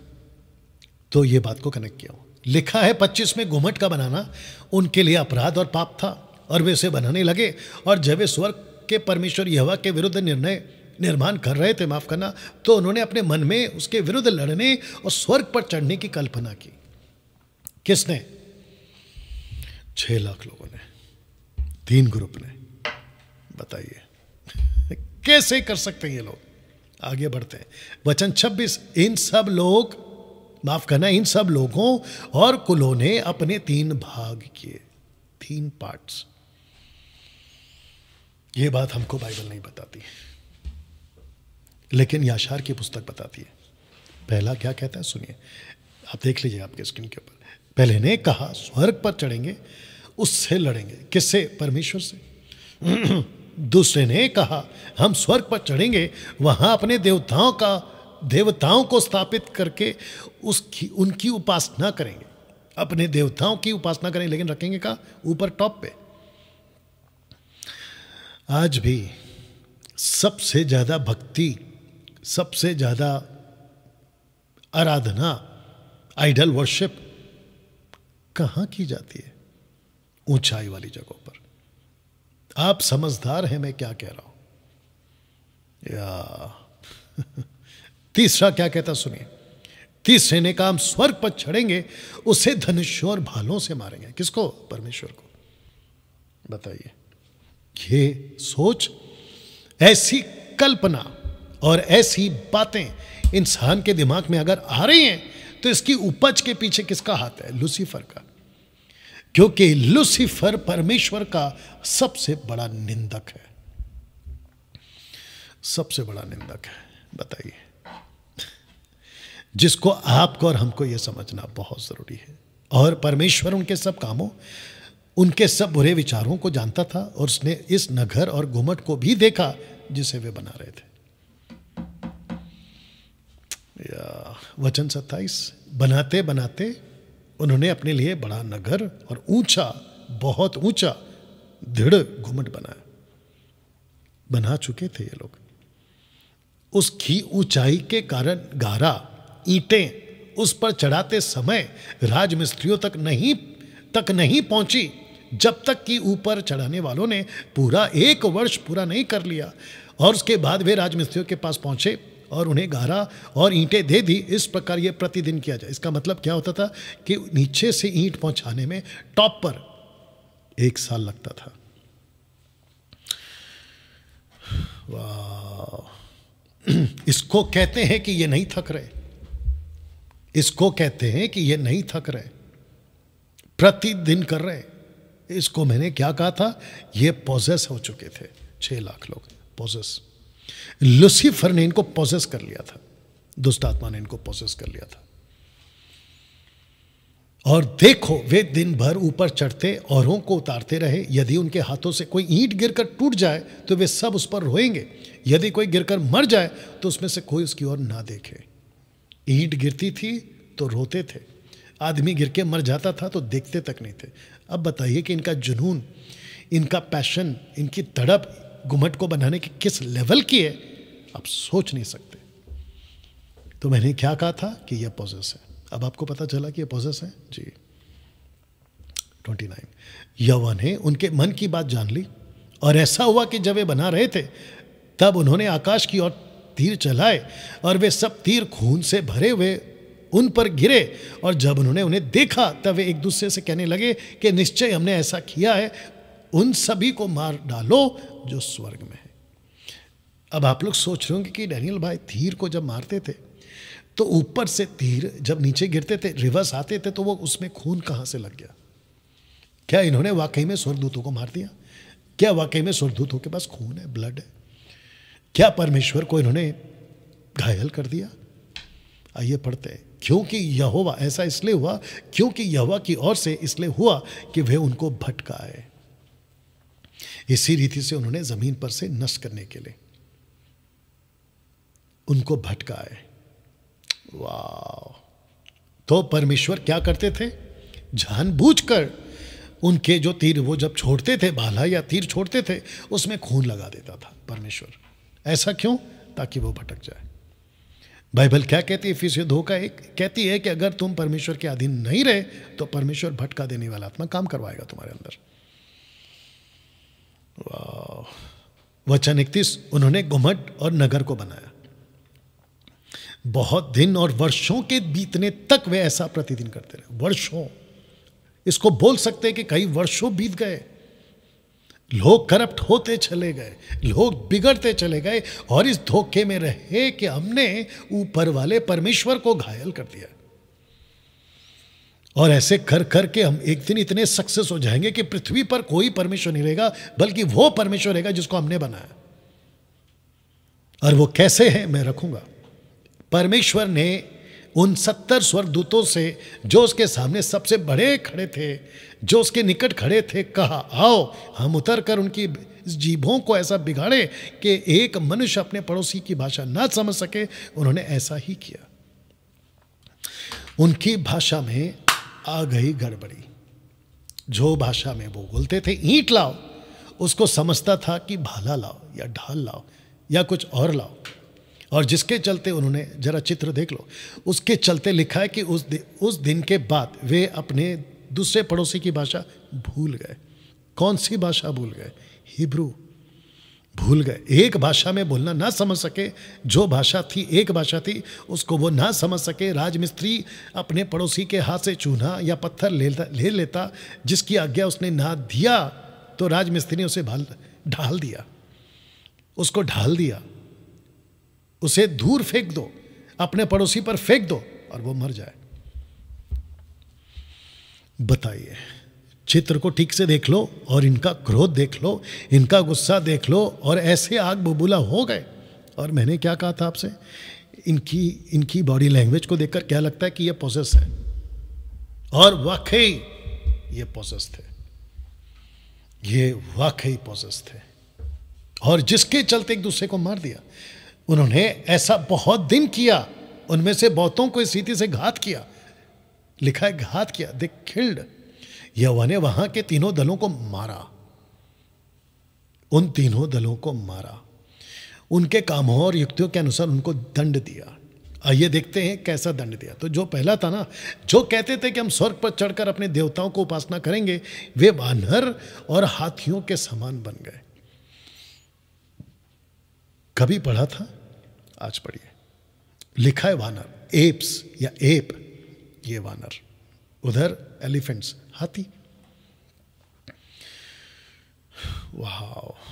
तो ये बात को कनेक्ट किया लिखा है पच्चीस में घुमट का बनाना उनके लिए अपराध और पाप था और वे उसे बनाने लगे और जब वे स्वर्ग के परमेश्वर यहवा के विरुद्ध निर्णय निर्माण कर रहे थे माफ करना तो उन्होंने अपने मन में उसके विरुद्ध लड़ने और स्वर्ग पर चढ़ने की कल्पना की किसने छह लाख लोगों ने तीन ग्रुप ने बताइए कैसे कर सकते हैं ये लोग आगे बढ़ते हैं वचन 26 इन सब लोग माफ करना इन सब लोगों और कुलों ने अपने तीन भाग किए तीन पार्ट्स ये बात हमको बाइबल नहीं बताती लेकिन याशार की पुस्तक बताती है पहला क्या कहता है सुनिए आप देख लीजिए आपके स्क्रीन के ऊपर पहले ने कहा स्वर्ग पर चढ़ेंगे उससे लड़ेंगे किससे परमेश्वर से दूसरे ने कहा हम स्वर्ग पर चढ़ेंगे वहां अपने देवताओं का देवताओं को स्थापित करके उसकी उनकी उपासना करेंगे अपने देवताओं की उपासना करेंगे लेकिन रखेंगे का ऊपर टॉप पे आज भी सबसे ज़्यादा भक्ति सबसे ज़्यादा आराधना आइडल वर्शिप कहां की जाती है ऊंचाई वाली जगहों पर आप समझदार हैं मैं क्या कह रहा हूं या तीसरा क्या कहता सुनिए तीसरे ने कहा स्वर्ग पर चढ़ेंगे उसे धनुष्योर और भालों से मारेंगे किसको परमेश्वर को बताइए ये सोच ऐसी कल्पना और ऐसी बातें इंसान के दिमाग में अगर आ रही हैं तो इसकी उपज के पीछे किसका हाथ है लूसीफर का क्योंकि लूसीफर परमेश्वर का सबसे बड़ा निंदक है सबसे बड़ा निंदक है बताइए जिसको आपको और हमको यह समझना बहुत ज़रूरी है और परमेश्वर उनके सब कामों उनके सब बुरे विचारों को जानता था और उसने इस नगर और घुमट को भी देखा जिसे वे बना रहे थे वचन सत्ताईस बनाते बनाते उन्होंने अपने लिए बड़ा नगर और ऊंचा बहुत ऊंचा दृढ़ घुमट बनाया बना चुके थे ये लोग उसकी ऊंचाई के कारण गारा ईटें उस पर चढ़ाते समय राजमिस्त्रियों तक नहीं तक नहीं पहुंची जब तक कि ऊपर चढ़ाने वालों ने पूरा एक वर्ष पूरा नहीं कर लिया और उसके बाद वे राजमिस्त्रियों के पास पहुंचे और उन्हें गारा और ईंटें दे दी इस प्रकार ये प्रतिदिन किया जाए इसका मतलब क्या होता था कि नीचे से ईंट पहुंचाने में टॉप पर एक साल लगता था इसको कहते हैं कि ये नहीं थक रहे इसको कहते हैं कि ये नहीं थक रहे प्रतिदिन कर रहे इसको मैंने क्या कहा था ये पॉजेस हो चुके थे छह लाख लोग पॉजेस लुसीफर ने इनको पोजेस कर लिया था दुष्ट आत्मा ने इनको पोजेस कर लिया था और देखो वे दिन भर ऊपर चढ़ते औरों को उतारते रहे यदि उनके हाथों से कोई ईंट गिरकर टूट जाए तो वे सब उस पर रोएंगे यदि कोई गिरकर मर जाए तो उसमें से कोई उसकी ओर ना देखे ईंट गिरती थी तो रोते थे आदमी गिर के मर जाता था तो देखते तक नहीं थे अब बताइए कि इनका जुनून इनका पैशन इनकी तड़प घुमट को बनाने की किस लेवल की है आप सोच नहीं सकते तो मैंने क्या कहा था कि यह पॉजेस है अब आपको पता चला कि यह पॉजेस है जी ट्वेंटी नाइन यवन है उनके मन की बात जान ली और ऐसा हुआ कि जब वे बना रहे थे तब उन्होंने आकाश की ओर तीर चलाए और वे सब तीर खून से भरे हुए उन पर गिरे और जब उन्होंने उन्हें देखा तब वे एक दूसरे से कहने लगे कि निश्चय हमने ऐसा किया है उन सभी को मार डालो जो स्वर्ग में है अब आप लोग सोच रहे होंगे कि डैनियल भाई तीर को जब मारते थे तो ऊपर से तीर जब नीचे गिरते थे रिवर्स आते थे तो वो उसमें खून कहाँ से लग गया क्या इन्होंने वाकई में स्वर्गदूतों को मार दिया क्या वाकई में स्वर्गदूतों के पास खून है ब्लड है क्या परमेश्वर को इन्होंने घायल कर दिया आइए पढ़ते हैं क्योंकि यहोवा ऐसा इसलिए हुआ क्योंकि यहोवा की ओर से इसलिए हुआ कि वे उनको भटकाए इसी रीति से उन्होंने ज़मीन पर से नष्ट करने के लिए उनको भटकाए वाह तो परमेश्वर क्या करते थे जानबूझकर उनके जो तीर वो जब छोड़ते थे बाला या तीर छोड़ते थे उसमें खून लगा देता था परमेश्वर ऐसा क्यों ताकि वो भटक जाए बाइबल क्या कहती है फिर दो का एक कहती है कि अगर तुम परमेश्वर के अधीन नहीं रहे तो परमेश्वर भटका देने वाला आत्मा काम करवाएगा तुम्हारे अंदर वचन इकतीस उन्होंने घुमट और नगर को बनाया बहुत दिन और वर्षों के बीतने तक वे ऐसा प्रतिदिन करते रहे वर्षों इसको बोल सकते हैं कि कई वर्षों बीत गए लोग करप्ट होते चले गए लोग बिगड़ते चले गए और इस धोखे में रहे कि हमने ऊपर वाले परमेश्वर को घायल कर दिया और ऐसे कर कर के हम एक दिन इतने सक्सेस हो जाएंगे कि पृथ्वी पर कोई परमेश्वर नहीं रहेगा बल्कि वो परमेश्वर रहेगा जिसको हमने बनाया और वो कैसे है मैं रखूंगा परमेश्वर ने उन सत्तर स्वर्गदूतों से जो उसके सामने सबसे बड़े खड़े थे जो उसके निकट खड़े थे कहा आओ हम उतर कर उनकी जीभों को ऐसा बिगाड़े कि एक मनुष्य अपने पड़ोसी की भाषा ना समझ सके उन्होंने ऐसा ही किया उनकी भाषा में आ गई गड़बड़ी जो भाषा में वो बोलते थे ईंट लाओ उसको समझता था कि भाला लाओ या ढाल लाओ या कुछ और लाओ और जिसके चलते उन्होंने जरा चित्र देख लो उसके चलते लिखा है कि उस दि, उस दिन के बाद वे अपने दूसरे पड़ोसी की भाषा भूल गए कौन सी भाषा भूल गए हिब्रू भूल गए एक भाषा में बोलना ना समझ सके जो भाषा थी एक भाषा थी उसको वो ना समझ सके राजमिस्त्री अपने पड़ोसी के हाथ से चूना या पत्थर ले ले लेता जिसकी आज्ञा उसने ना दिया तो राजमिस्त्री ने उसे भाल ढाल दिया उसको ढाल दिया उसे दूर फेंक दो अपने पड़ोसी पर फेंक दो और वो मर जाए बताइए चित्र को ठीक से देख लो और इनका क्रोध देख लो इनका गुस्सा देख लो और ऐसे आग बबूला हो गए और मैंने क्या कहा था आपसे इनकी इनकी बॉडी लैंग्वेज को देखकर क्या लगता है कि यह प्रोसेस है और वाकई ये प्रोसेस थे ये वाकई प्रोसेस थे और जिसके चलते एक दूसरे को मार दिया उन्होंने ऐसा बहुत दिन किया उनमें से बहुतों को इस रीति से घात किया लिखा है घात किया दे खिल्ड यवा ने वहां के तीनों दलों को मारा उन तीनों दलों को मारा उनके कामों और युक्तियों के अनुसार उनको दंड दिया आइए देखते हैं कैसा दंड दिया तो जो पहला था ना जो कहते थे कि हम स्वर्ग पर चढ़कर अपने देवताओं को उपासना करेंगे वे वानर और हाथियों के समान बन गए कभी पढ़ा था आज पढ़िए लिखा है वानर एप्स या एप ये वानर उधर एलिफेंट्स हाथी वाह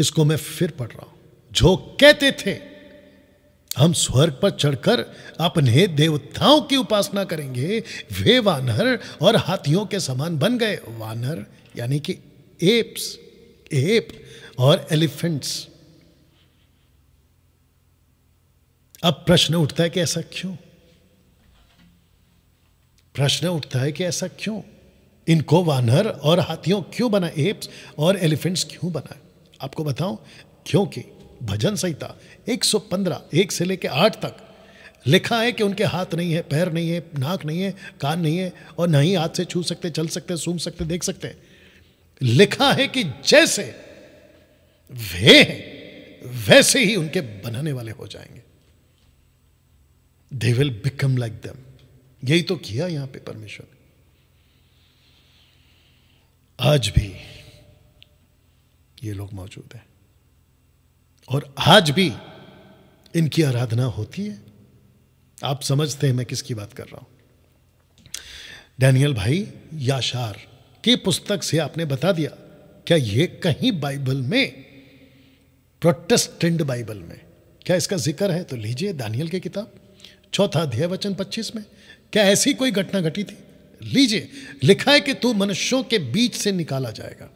इसको मैं फिर पढ़ रहा हूं जो कहते थे हम स्वर्ग पर चढ़कर अपने देवताओं की उपासना करेंगे वे वानर और हाथियों के समान बन गए वानर यानी कि एप्स एप और एलिफेंट्स अब प्रश्न उठता है कि ऐसा क्यों प्रश्न उठता है कि ऐसा क्यों इनको वानर और हाथियों क्यों बना एप्स और एलिफेंट्स क्यों बना आपको बताऊं क्योंकि भजन संहिता 115 एक से लेकर आठ तक लिखा है कि उनके हाथ नहीं है पैर नहीं है नाक नहीं है कान नहीं है और ना ही हाथ से छू सकते चल सकते सूंघ सकते देख सकते लिखा है कि जैसे वे हैं वैसे ही उनके बनाने वाले हो जाएंगे दे विल बिकम लाइक दम यही तो किया यहां पे परमेश्वर ने आज भी ये लोग मौजूद हैं और आज भी इनकी आराधना होती है आप समझते हैं मैं किसकी बात कर रहा हूं डैनियल भाई याशार की पुस्तक से आपने बता दिया क्या ये कहीं बाइबल में प्रोटेस्टेंट बाइबल में क्या इसका जिक्र है तो लीजिए दानियल की किताब चौथा अध्याय वचन 25 में क्या ऐसी कोई घटना घटी थी लीजिए लिखा है कि तू मनुष्यों के बीच से निकाला जाएगा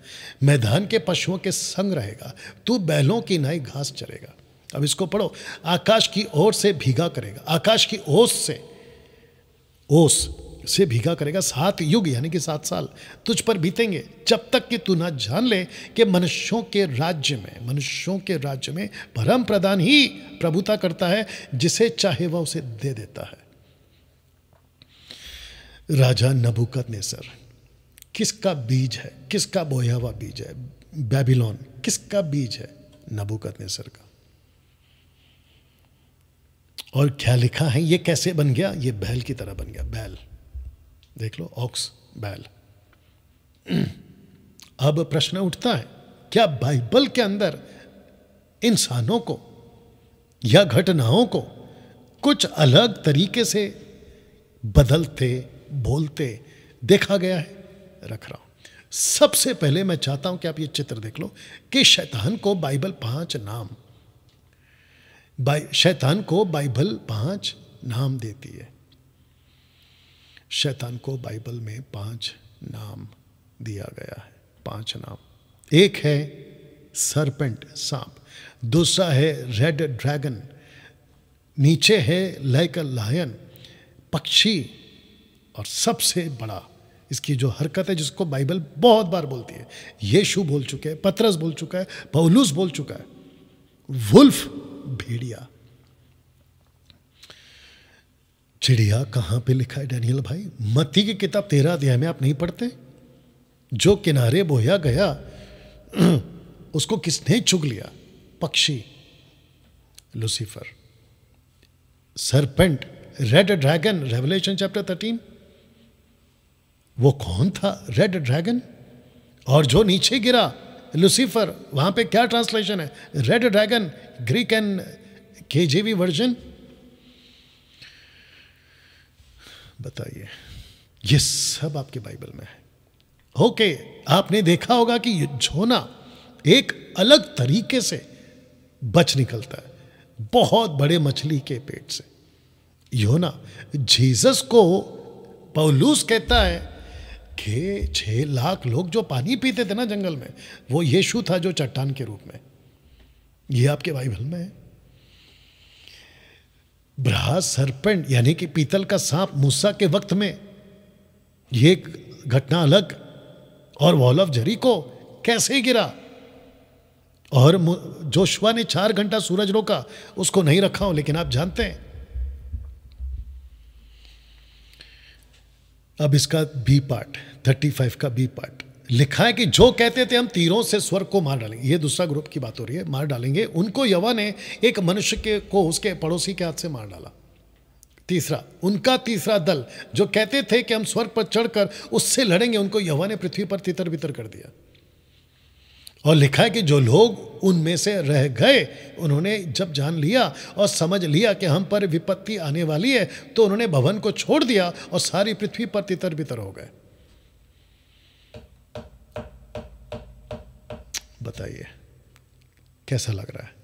मैदान के पशुओं के संग रहेगा तू बैलों की नाई घास चरेगा अब इसको पढ़ो आकाश की ओर से भीगा करेगा आकाश की ओस से ओस से भीगा करेगा सात युग यानी कि सात साल तुझ पर बीतेंगे जब तक कि तू ना जान ले कि मनुष्यों के राज्य में मनुष्यों के राज्य में परम प्रदान ही प्रभुता करता है जिसे चाहे वह उसे दे देता है राजा नबुकत सर किसका बीज है किसका बोया हुआ बीज है बेबीलोन किसका बीज है नबुकत सर का और क्या लिखा है ये कैसे बन गया ये बैल की तरह बन गया बैल देख लो ऑक्स बैल अब प्रश्न उठता है क्या बाइबल के अंदर इंसानों को या घटनाओं को कुछ अलग तरीके से बदलते बोलते देखा गया है रख रहा हूं सबसे पहले मैं चाहता हूं कि आप ये चित्र देख लो कि शैतान को बाइबल पांच नाम शैतान को बाइबल पांच नाम देती है शैतान को बाइबल में पांच नाम दिया गया है पांच नाम एक है सरपेंट सांप दूसरा है रेड ड्रैगन नीचे है लाइक अ लायन पक्षी और सबसे बड़ा इसकी जो हरकत है जिसको बाइबल बहुत बार बोलती है यीशु बोल चुके हैं पतरस बोल चुका है पौलूस बोल चुका है वुल्फ भेड़िया चिड़िया कहां पे लिखा है डैनियल भाई मत्ती की किताब तेरा अध्याय में आप नहीं पढ़ते जो किनारे बोया गया उसको किसने चुग लिया पक्षी Lucifer serpent red dragon Revelation chapter thirteen वो कौन था रेड ड्रैगन और जो नीचे गिरा लुसीफर वहां पे क्या ट्रांसलेशन है रेड ड्रैगन ग्रीक एंड के जेवी वर्जन बताइए ये सब आपके बाइबल में है ओके आपने देखा होगा कि झोना एक अलग तरीके से बच निकलता है बहुत बड़े मछली के पेट से योना जीसस को पौलूस कहता है के छः लाख लोग जो पानी पीते थे ना जंगल में वो यीशु था जो चट्टान के रूप में ये आपके बाइबल में है ब्राह सरपेंट यानी कि पीतल का सांप मूसा के वक्त में ये घटना अलग और वॉल ऑफ जरी को कैसे गिरा और जोशुआ ने चार घंटा सूरज रोका उसको नहीं रखा हो लेकिन आप जानते हैं अब इसका बी पार्ट थर्टी फाइव का बी पार्ट लिखा है कि जो कहते थे हम तीरों से स्वर्ग को मार डालेंगे ये दूसरा ग्रुप की बात हो रही है मार डालेंगे उनको यवा ने एक मनुष्य के को उसके पड़ोसी के हाथ से मार डाला तीसरा उनका तीसरा दल जो कहते थे कि हम स्वर्ग पर चढ़कर उससे लड़ेंगे उनको यवा ने पृथ्वी पर तितर बितर कर दिया और लिखा है कि जो लोग उनमें से रह गए उन्होंने जब जान लिया और समझ लिया कि हम पर विपत्ति आने वाली है तो उन्होंने भवन को छोड़ दिया और सारी पृथ्वी पर तितर बितर हो गए बताइए कैसा लग रहा है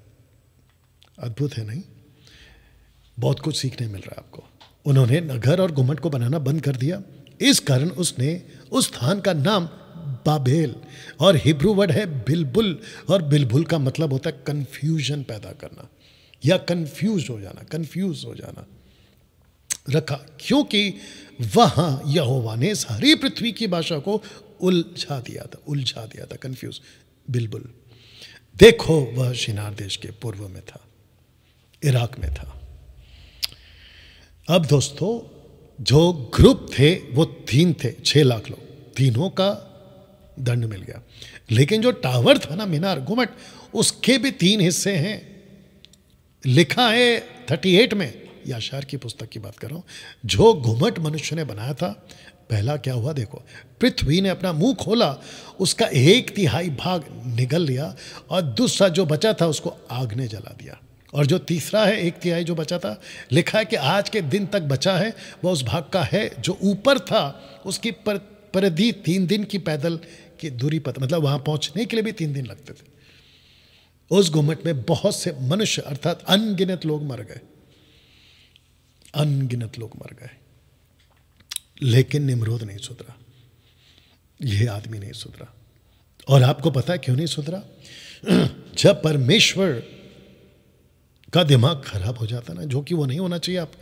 अद्भुत है नहीं बहुत कुछ सीखने मिल रहा है आपको उन्होंने नगर और घुमट को बनाना बंद कर दिया इस कारण उसने उस स्थान का नाम बाबेल और हिब्रू वर्ड है बिलबुल और बिलबुल का मतलब होता है कन्फ्यूजन पैदा करना या कन्फ्यूज हो जाना कन्फ्यूज हो जाना रखा क्योंकि वहाँ यहोवा ने सारी पृथ्वी की भाषा को उलझा दिया था उलझा दिया था कन्फ्यूज बिलबुल देखो वह शिनार देश के पूर्व में था इराक में था अब दोस्तों जो ग्रुप थे वो तीन थे छह लाख लोग तीनों का दंड मिल गया लेकिन जो टावर था ना मीनार घुमट उसके भी तीन हिस्से हैं लिखा है थर्टी एट में याशार की पुस्तक की बात कर रहा हूं जो घुमट मनुष्य ने बनाया था पहला क्या हुआ देखो पृथ्वी ने अपना मुंह खोला उसका एक तिहाई भाग निगल लिया और दूसरा जो बचा था उसको आग ने जला दिया और जो तीसरा है एक तिहाई जो बचा था लिखा है कि आज के दिन तक बचा है वह उस भाग का है जो ऊपर था उसकी पर परिधि तीन दिन की पैदल की दूरी पता मतलब वहां पहुंचने के लिए भी तीन दिन लगते थे उस घुमट में बहुत से मनुष्य अर्थात अनगिनत लोग मर गए अनगिनत लोग मर गए लेकिन निमरोद नहीं सुधरा यह आदमी नहीं सुधरा और आपको पता है क्यों नहीं सुधरा जब परमेश्वर का दिमाग खराब हो जाता ना जो कि वो नहीं होना चाहिए आप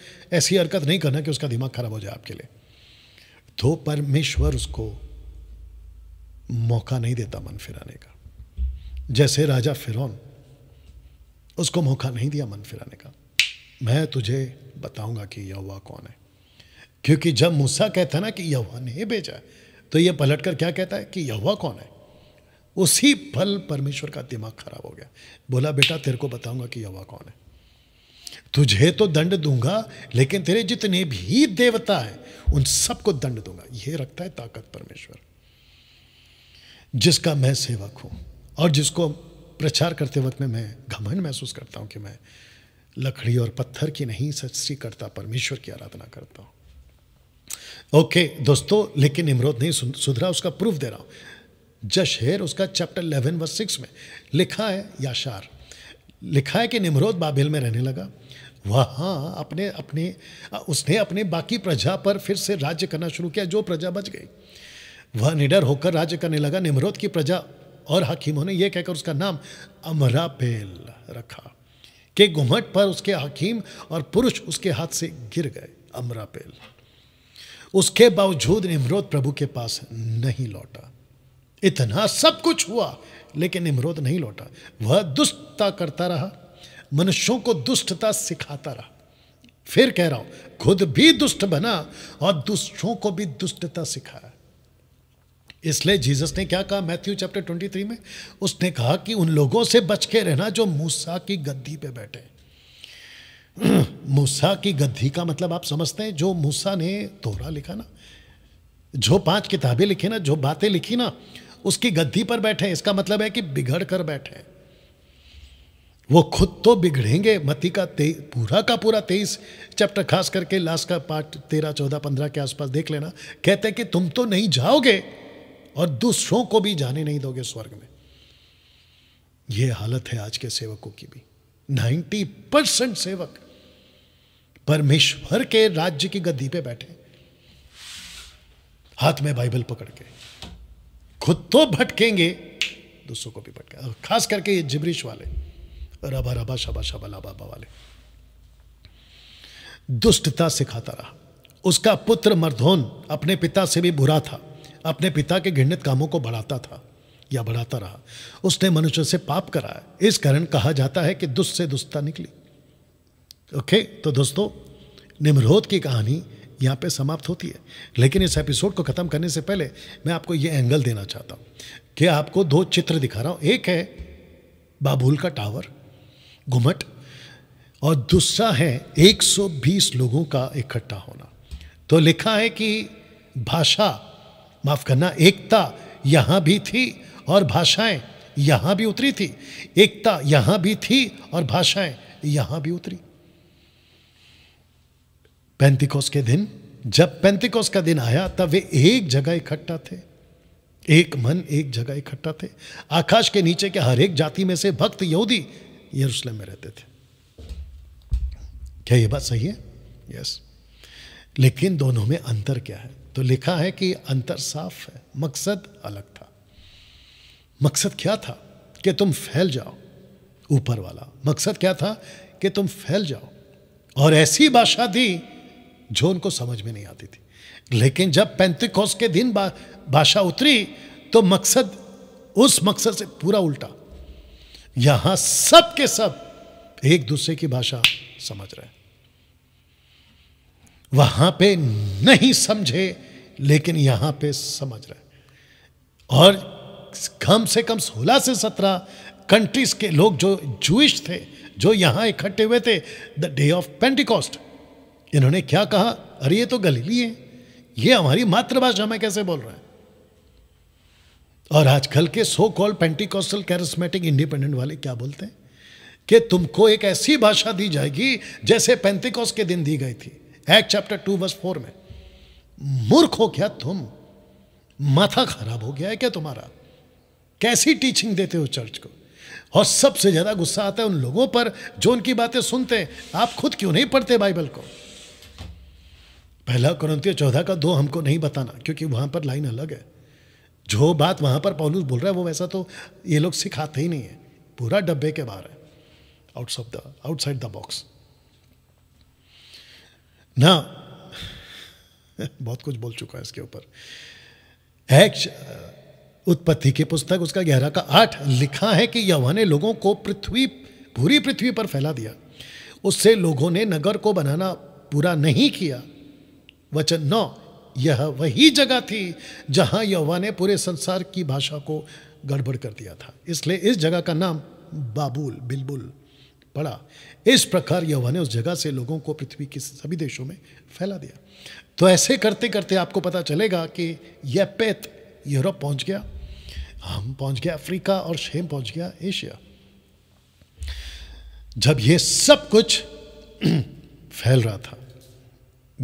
ऐसी हरकत नहीं करना कि उसका दिमाग खराब हो जाए आपके लिए तो परमेश्वर उसको मौका नहीं देता मन फिराने का जैसे राजा फिरौन उसको मौका नहीं दिया मन फिराने का मैं तुझे बताऊंगा कि यहुआ कौन है क्योंकि जब मूसा कहता ना कि यहुआ नहीं भेजा तो ये पलट कर क्या कहता है कि यहुआ कौन है उसी पल परमेश्वर का दिमाग खराब हो गया बोला बेटा तेरे को बताऊंगा कि यहुआ कौन है तुझे तो दंड दूंगा लेकिन तेरे जितने भी देवता हैं उन सबको दंड दूंगा ये रखता है ताकत परमेश्वर जिसका मैं सेवक हूँ और जिसको प्रचार करते वक्त में मैं घमन महसूस करता हूँ कि मैं लकड़ी और पत्थर की नहीं सृष्टि करता परमेश्वर की आराधना करता हूँ ओके दोस्तों लेकिन इमरोद नहीं सुधरा उसका प्रूफ दे रहा हूँ जशहेर उसका चैप्टर इलेवन व सिक्स में लिखा है याशार लिखा है कि निमरोद बाबिल में रहने लगा वहाँ अपने अपने उसने अपने बाकी प्रजा पर फिर से राज्य करना शुरू किया जो प्रजा बच गई वह निडर होकर राज्य करने लगा निमरोध की प्रजा और हकीमों ने यह कह कहकर उसका नाम अमरापेल रखा के घुमट पर उसके हकीम और पुरुष उसके हाथ से गिर गए अमरापेल उसके बावजूद निमरोध प्रभु के पास नहीं लौटा इतना सब कुछ हुआ लेकिन निमरोध नहीं लौटा वह दुष्टता करता रहा मनुष्यों को दुष्टता सिखाता रहा फिर कह रहा हूं खुद भी दुष्ट बना और दुष्टों को भी दुष्टता सिखाया इसलिए जीसस ने क्या कहा मैथ्यू चैप्टर ट्वेंटी थ्री में उसने कहा कि उन लोगों से बच के रहना जो मूसा की गद्दी पे बैठे मूसा की गद्दी का मतलब आप समझते हैं जो मूसा ने तोरा लिखा ना जो पांच किताबें लिखी ना जो बातें लिखी ना उसकी गद्दी पर बैठे इसका मतलब है कि बिगड़ कर बैठे वो खुद तो बिगड़ेंगे मती का ते पूरा का पूरा तेईस चैप्टर खास करके लास्ट का पार्ट तेरह चौदह पंद्रह के आसपास देख लेना कहते हैं कि तुम तो नहीं जाओगे और दूसरों को भी जाने नहीं दोगे स्वर्ग में यह हालत है आज के सेवकों की भी 90 परसेंट सेवक परमेश्वर के राज्य की गद्दी पे बैठे हाथ में बाइबल पकड़ के खुद तो भटकेंगे दूसरों को भी भटके खास करके ये जिबरिश वाले रबा रबा शबा शबा लाबा वाले दुष्टता सिखाता रहा उसका पुत्र मर्धोन अपने पिता से भी बुरा था अपने पिता के घृणित कामों को बढ़ाता था या बढ़ाता रहा उसने मनुष्य से पाप कराया इस कारण कहा जाता है कि दुष्ट से दुष्टता निकली ओके तो दोस्तों निम्रोध की कहानी यहाँ पे समाप्त होती है लेकिन इस एपिसोड को ख़त्म करने से पहले मैं आपको ये एंगल देना चाहता हूँ कि आपको दो चित्र दिखा रहा हूँ एक है बाबुल का टावर घुमट और दूसरा है 120 लोगों का इकट्ठा होना तो लिखा है कि भाषा माफ करना एकता यहाँ भी थी और भाषाएं यहाँ भी उतरी थी एकता यहाँ भी थी और भाषाएं यहाँ भी उतरी पैंतिकोस के दिन जब पैंतिकोस का दिन आया तब वे एक जगह इकट्ठा थे एक मन एक जगह इकट्ठा थे आकाश के नीचे के हर एक जाति में से भक्त यहूदी यरूशलेम में रहते थे क्या ये बात सही है यस लेकिन दोनों में अंतर क्या है तो लिखा है कि अंतर साफ है मकसद अलग था मकसद क्या था कि तुम फैल जाओ ऊपर वाला मकसद क्या था कि तुम फैल जाओ और ऐसी भाषा थी जो उनको समझ में नहीं आती थी लेकिन जब पैंतीकोस के दिन भाषा उतरी तो मकसद उस मकसद से पूरा उल्टा यहां सब के सब एक दूसरे की भाषा समझ रहे हैं वहां पे नहीं समझे लेकिन यहां पे समझ रहे और कम से कम 16 से 17 कंट्रीज के लोग जो जूश थे जो यहां इकट्ठे हुए थे द डे ऑफ पेंटिकॉस्ट इन्होंने क्या कहा अरे ये तो गलीली है ये हमारी मातृभाषा में कैसे बोल रहा है और आजकल के so call Pentecostal charismatic independent वाले क्या बोलते हैं कि तुमको एक ऐसी भाषा दी जाएगी जैसे पेंटिकॉस्ट के दिन दी गई थी act chapter two verse four में मूर्ख हो क्या तुम माथा खराब हो गया है क्या तुम्हारा कैसी टीचिंग देते हो चर्च को और सबसे ज़्यादा गुस्सा आता है उन लोगों पर जो उनकी बातें सुनते हैं आप खुद क्यों नहीं पढ़ते बाइबल को पहला कुरंतियों चौदह का दो हमको नहीं बताना क्योंकि वहां पर लाइन अलग है जो बात वहां पर पौलूस बोल रहा है वो वैसा तो ये लोग सिखाते ही नहीं है पूरा डब्बे के बाहर है out of the outside the box ना बहुत कुछ बोल चुका है इसके ऊपर उत्पत्ति की पुस्तक उसका गहरा का आठ लिखा है कि यवा ने लोगों को पृथ्वी पूरी पृथ्वी पर फैला दिया उससे लोगों ने नगर को बनाना पूरा नहीं किया वचन नौ यह वही जगह थी जहां यवा ने पूरे संसार की भाषा को गड़बड़ कर दिया था इसलिए इस जगह का नाम बाबुल बिलबुल पड़ा इस प्रकार यहुआ ने उस जगह से लोगों को पृथ्वी के सभी देशों में फैला दिया तो ऐसे करते करते आपको पता चलेगा कि यह पैत यूरोप पहुंच गया हम पहुंच गया अफ्रीका और शेम पहुंच गया एशिया जब ये सब कुछ फैल रहा था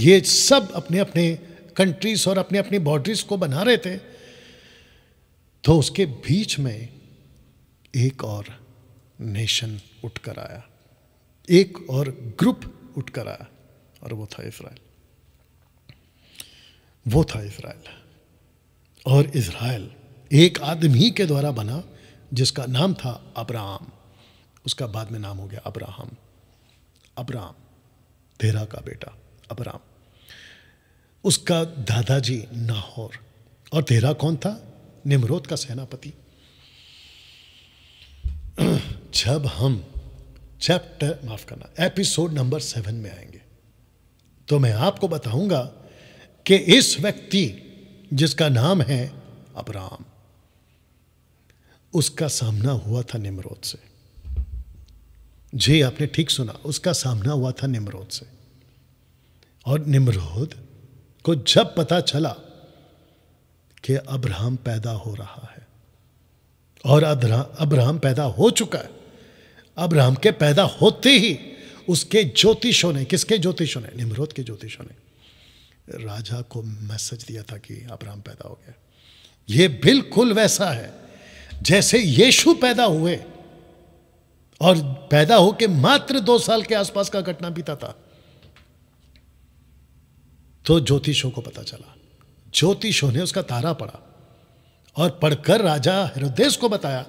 ये सब अपने अपने कंट्रीज और अपने अपने बॉर्डरीज को बना रहे थे तो उसके बीच में एक और नेशन उठकर आया एक और ग्रुप उठकर आया और वो था इसराइल वो था इसराइल और इसराइल एक आदमी के द्वारा बना जिसका नाम था अब्राहम उसका बाद में नाम हो गया अब्राहम अब्राहम तेरा का बेटा अब्राहम उसका दादाजी नाहौर और तेरा कौन था निमरोद का सेनापति जब हम चैप्टर माफ करना एपिसोड नंबर सेवन में आएंगे तो मैं आपको बताऊंगा कि इस व्यक्ति जिसका नाम है अबराम उसका सामना हुआ था निमरोद से जी आपने ठीक सुना उसका सामना हुआ था निमरोद से और निमरोद को जब पता चला कि अब्राहम पैदा हो रहा है और अब्राहम पैदा हो चुका है अब्राहम के पैदा होते ही उसके ज्योतिषों ने किसके ज्योतिषों ने निम्रोद के ज्योतिषों ने राजा को मैसेज दिया था कि अब्राहम पैदा हो गया ये बिल्कुल वैसा है जैसे यीशु पैदा हुए और पैदा होके मात्र दो साल के आसपास का घटना बीता था तो ज्योतिषों को पता चला ज्योतिषों ने उसका तारा पड़ा और पढ़कर राजा हृदय को बताया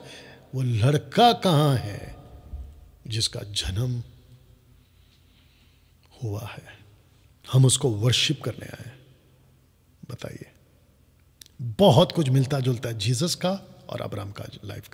वो लड़का कहाँ है जिसका जन्म हुआ है हम उसको वर्शिप करने आए बताइए बहुत कुछ मिलता जुलता है जीसस का और अब्राहम का लाइफ का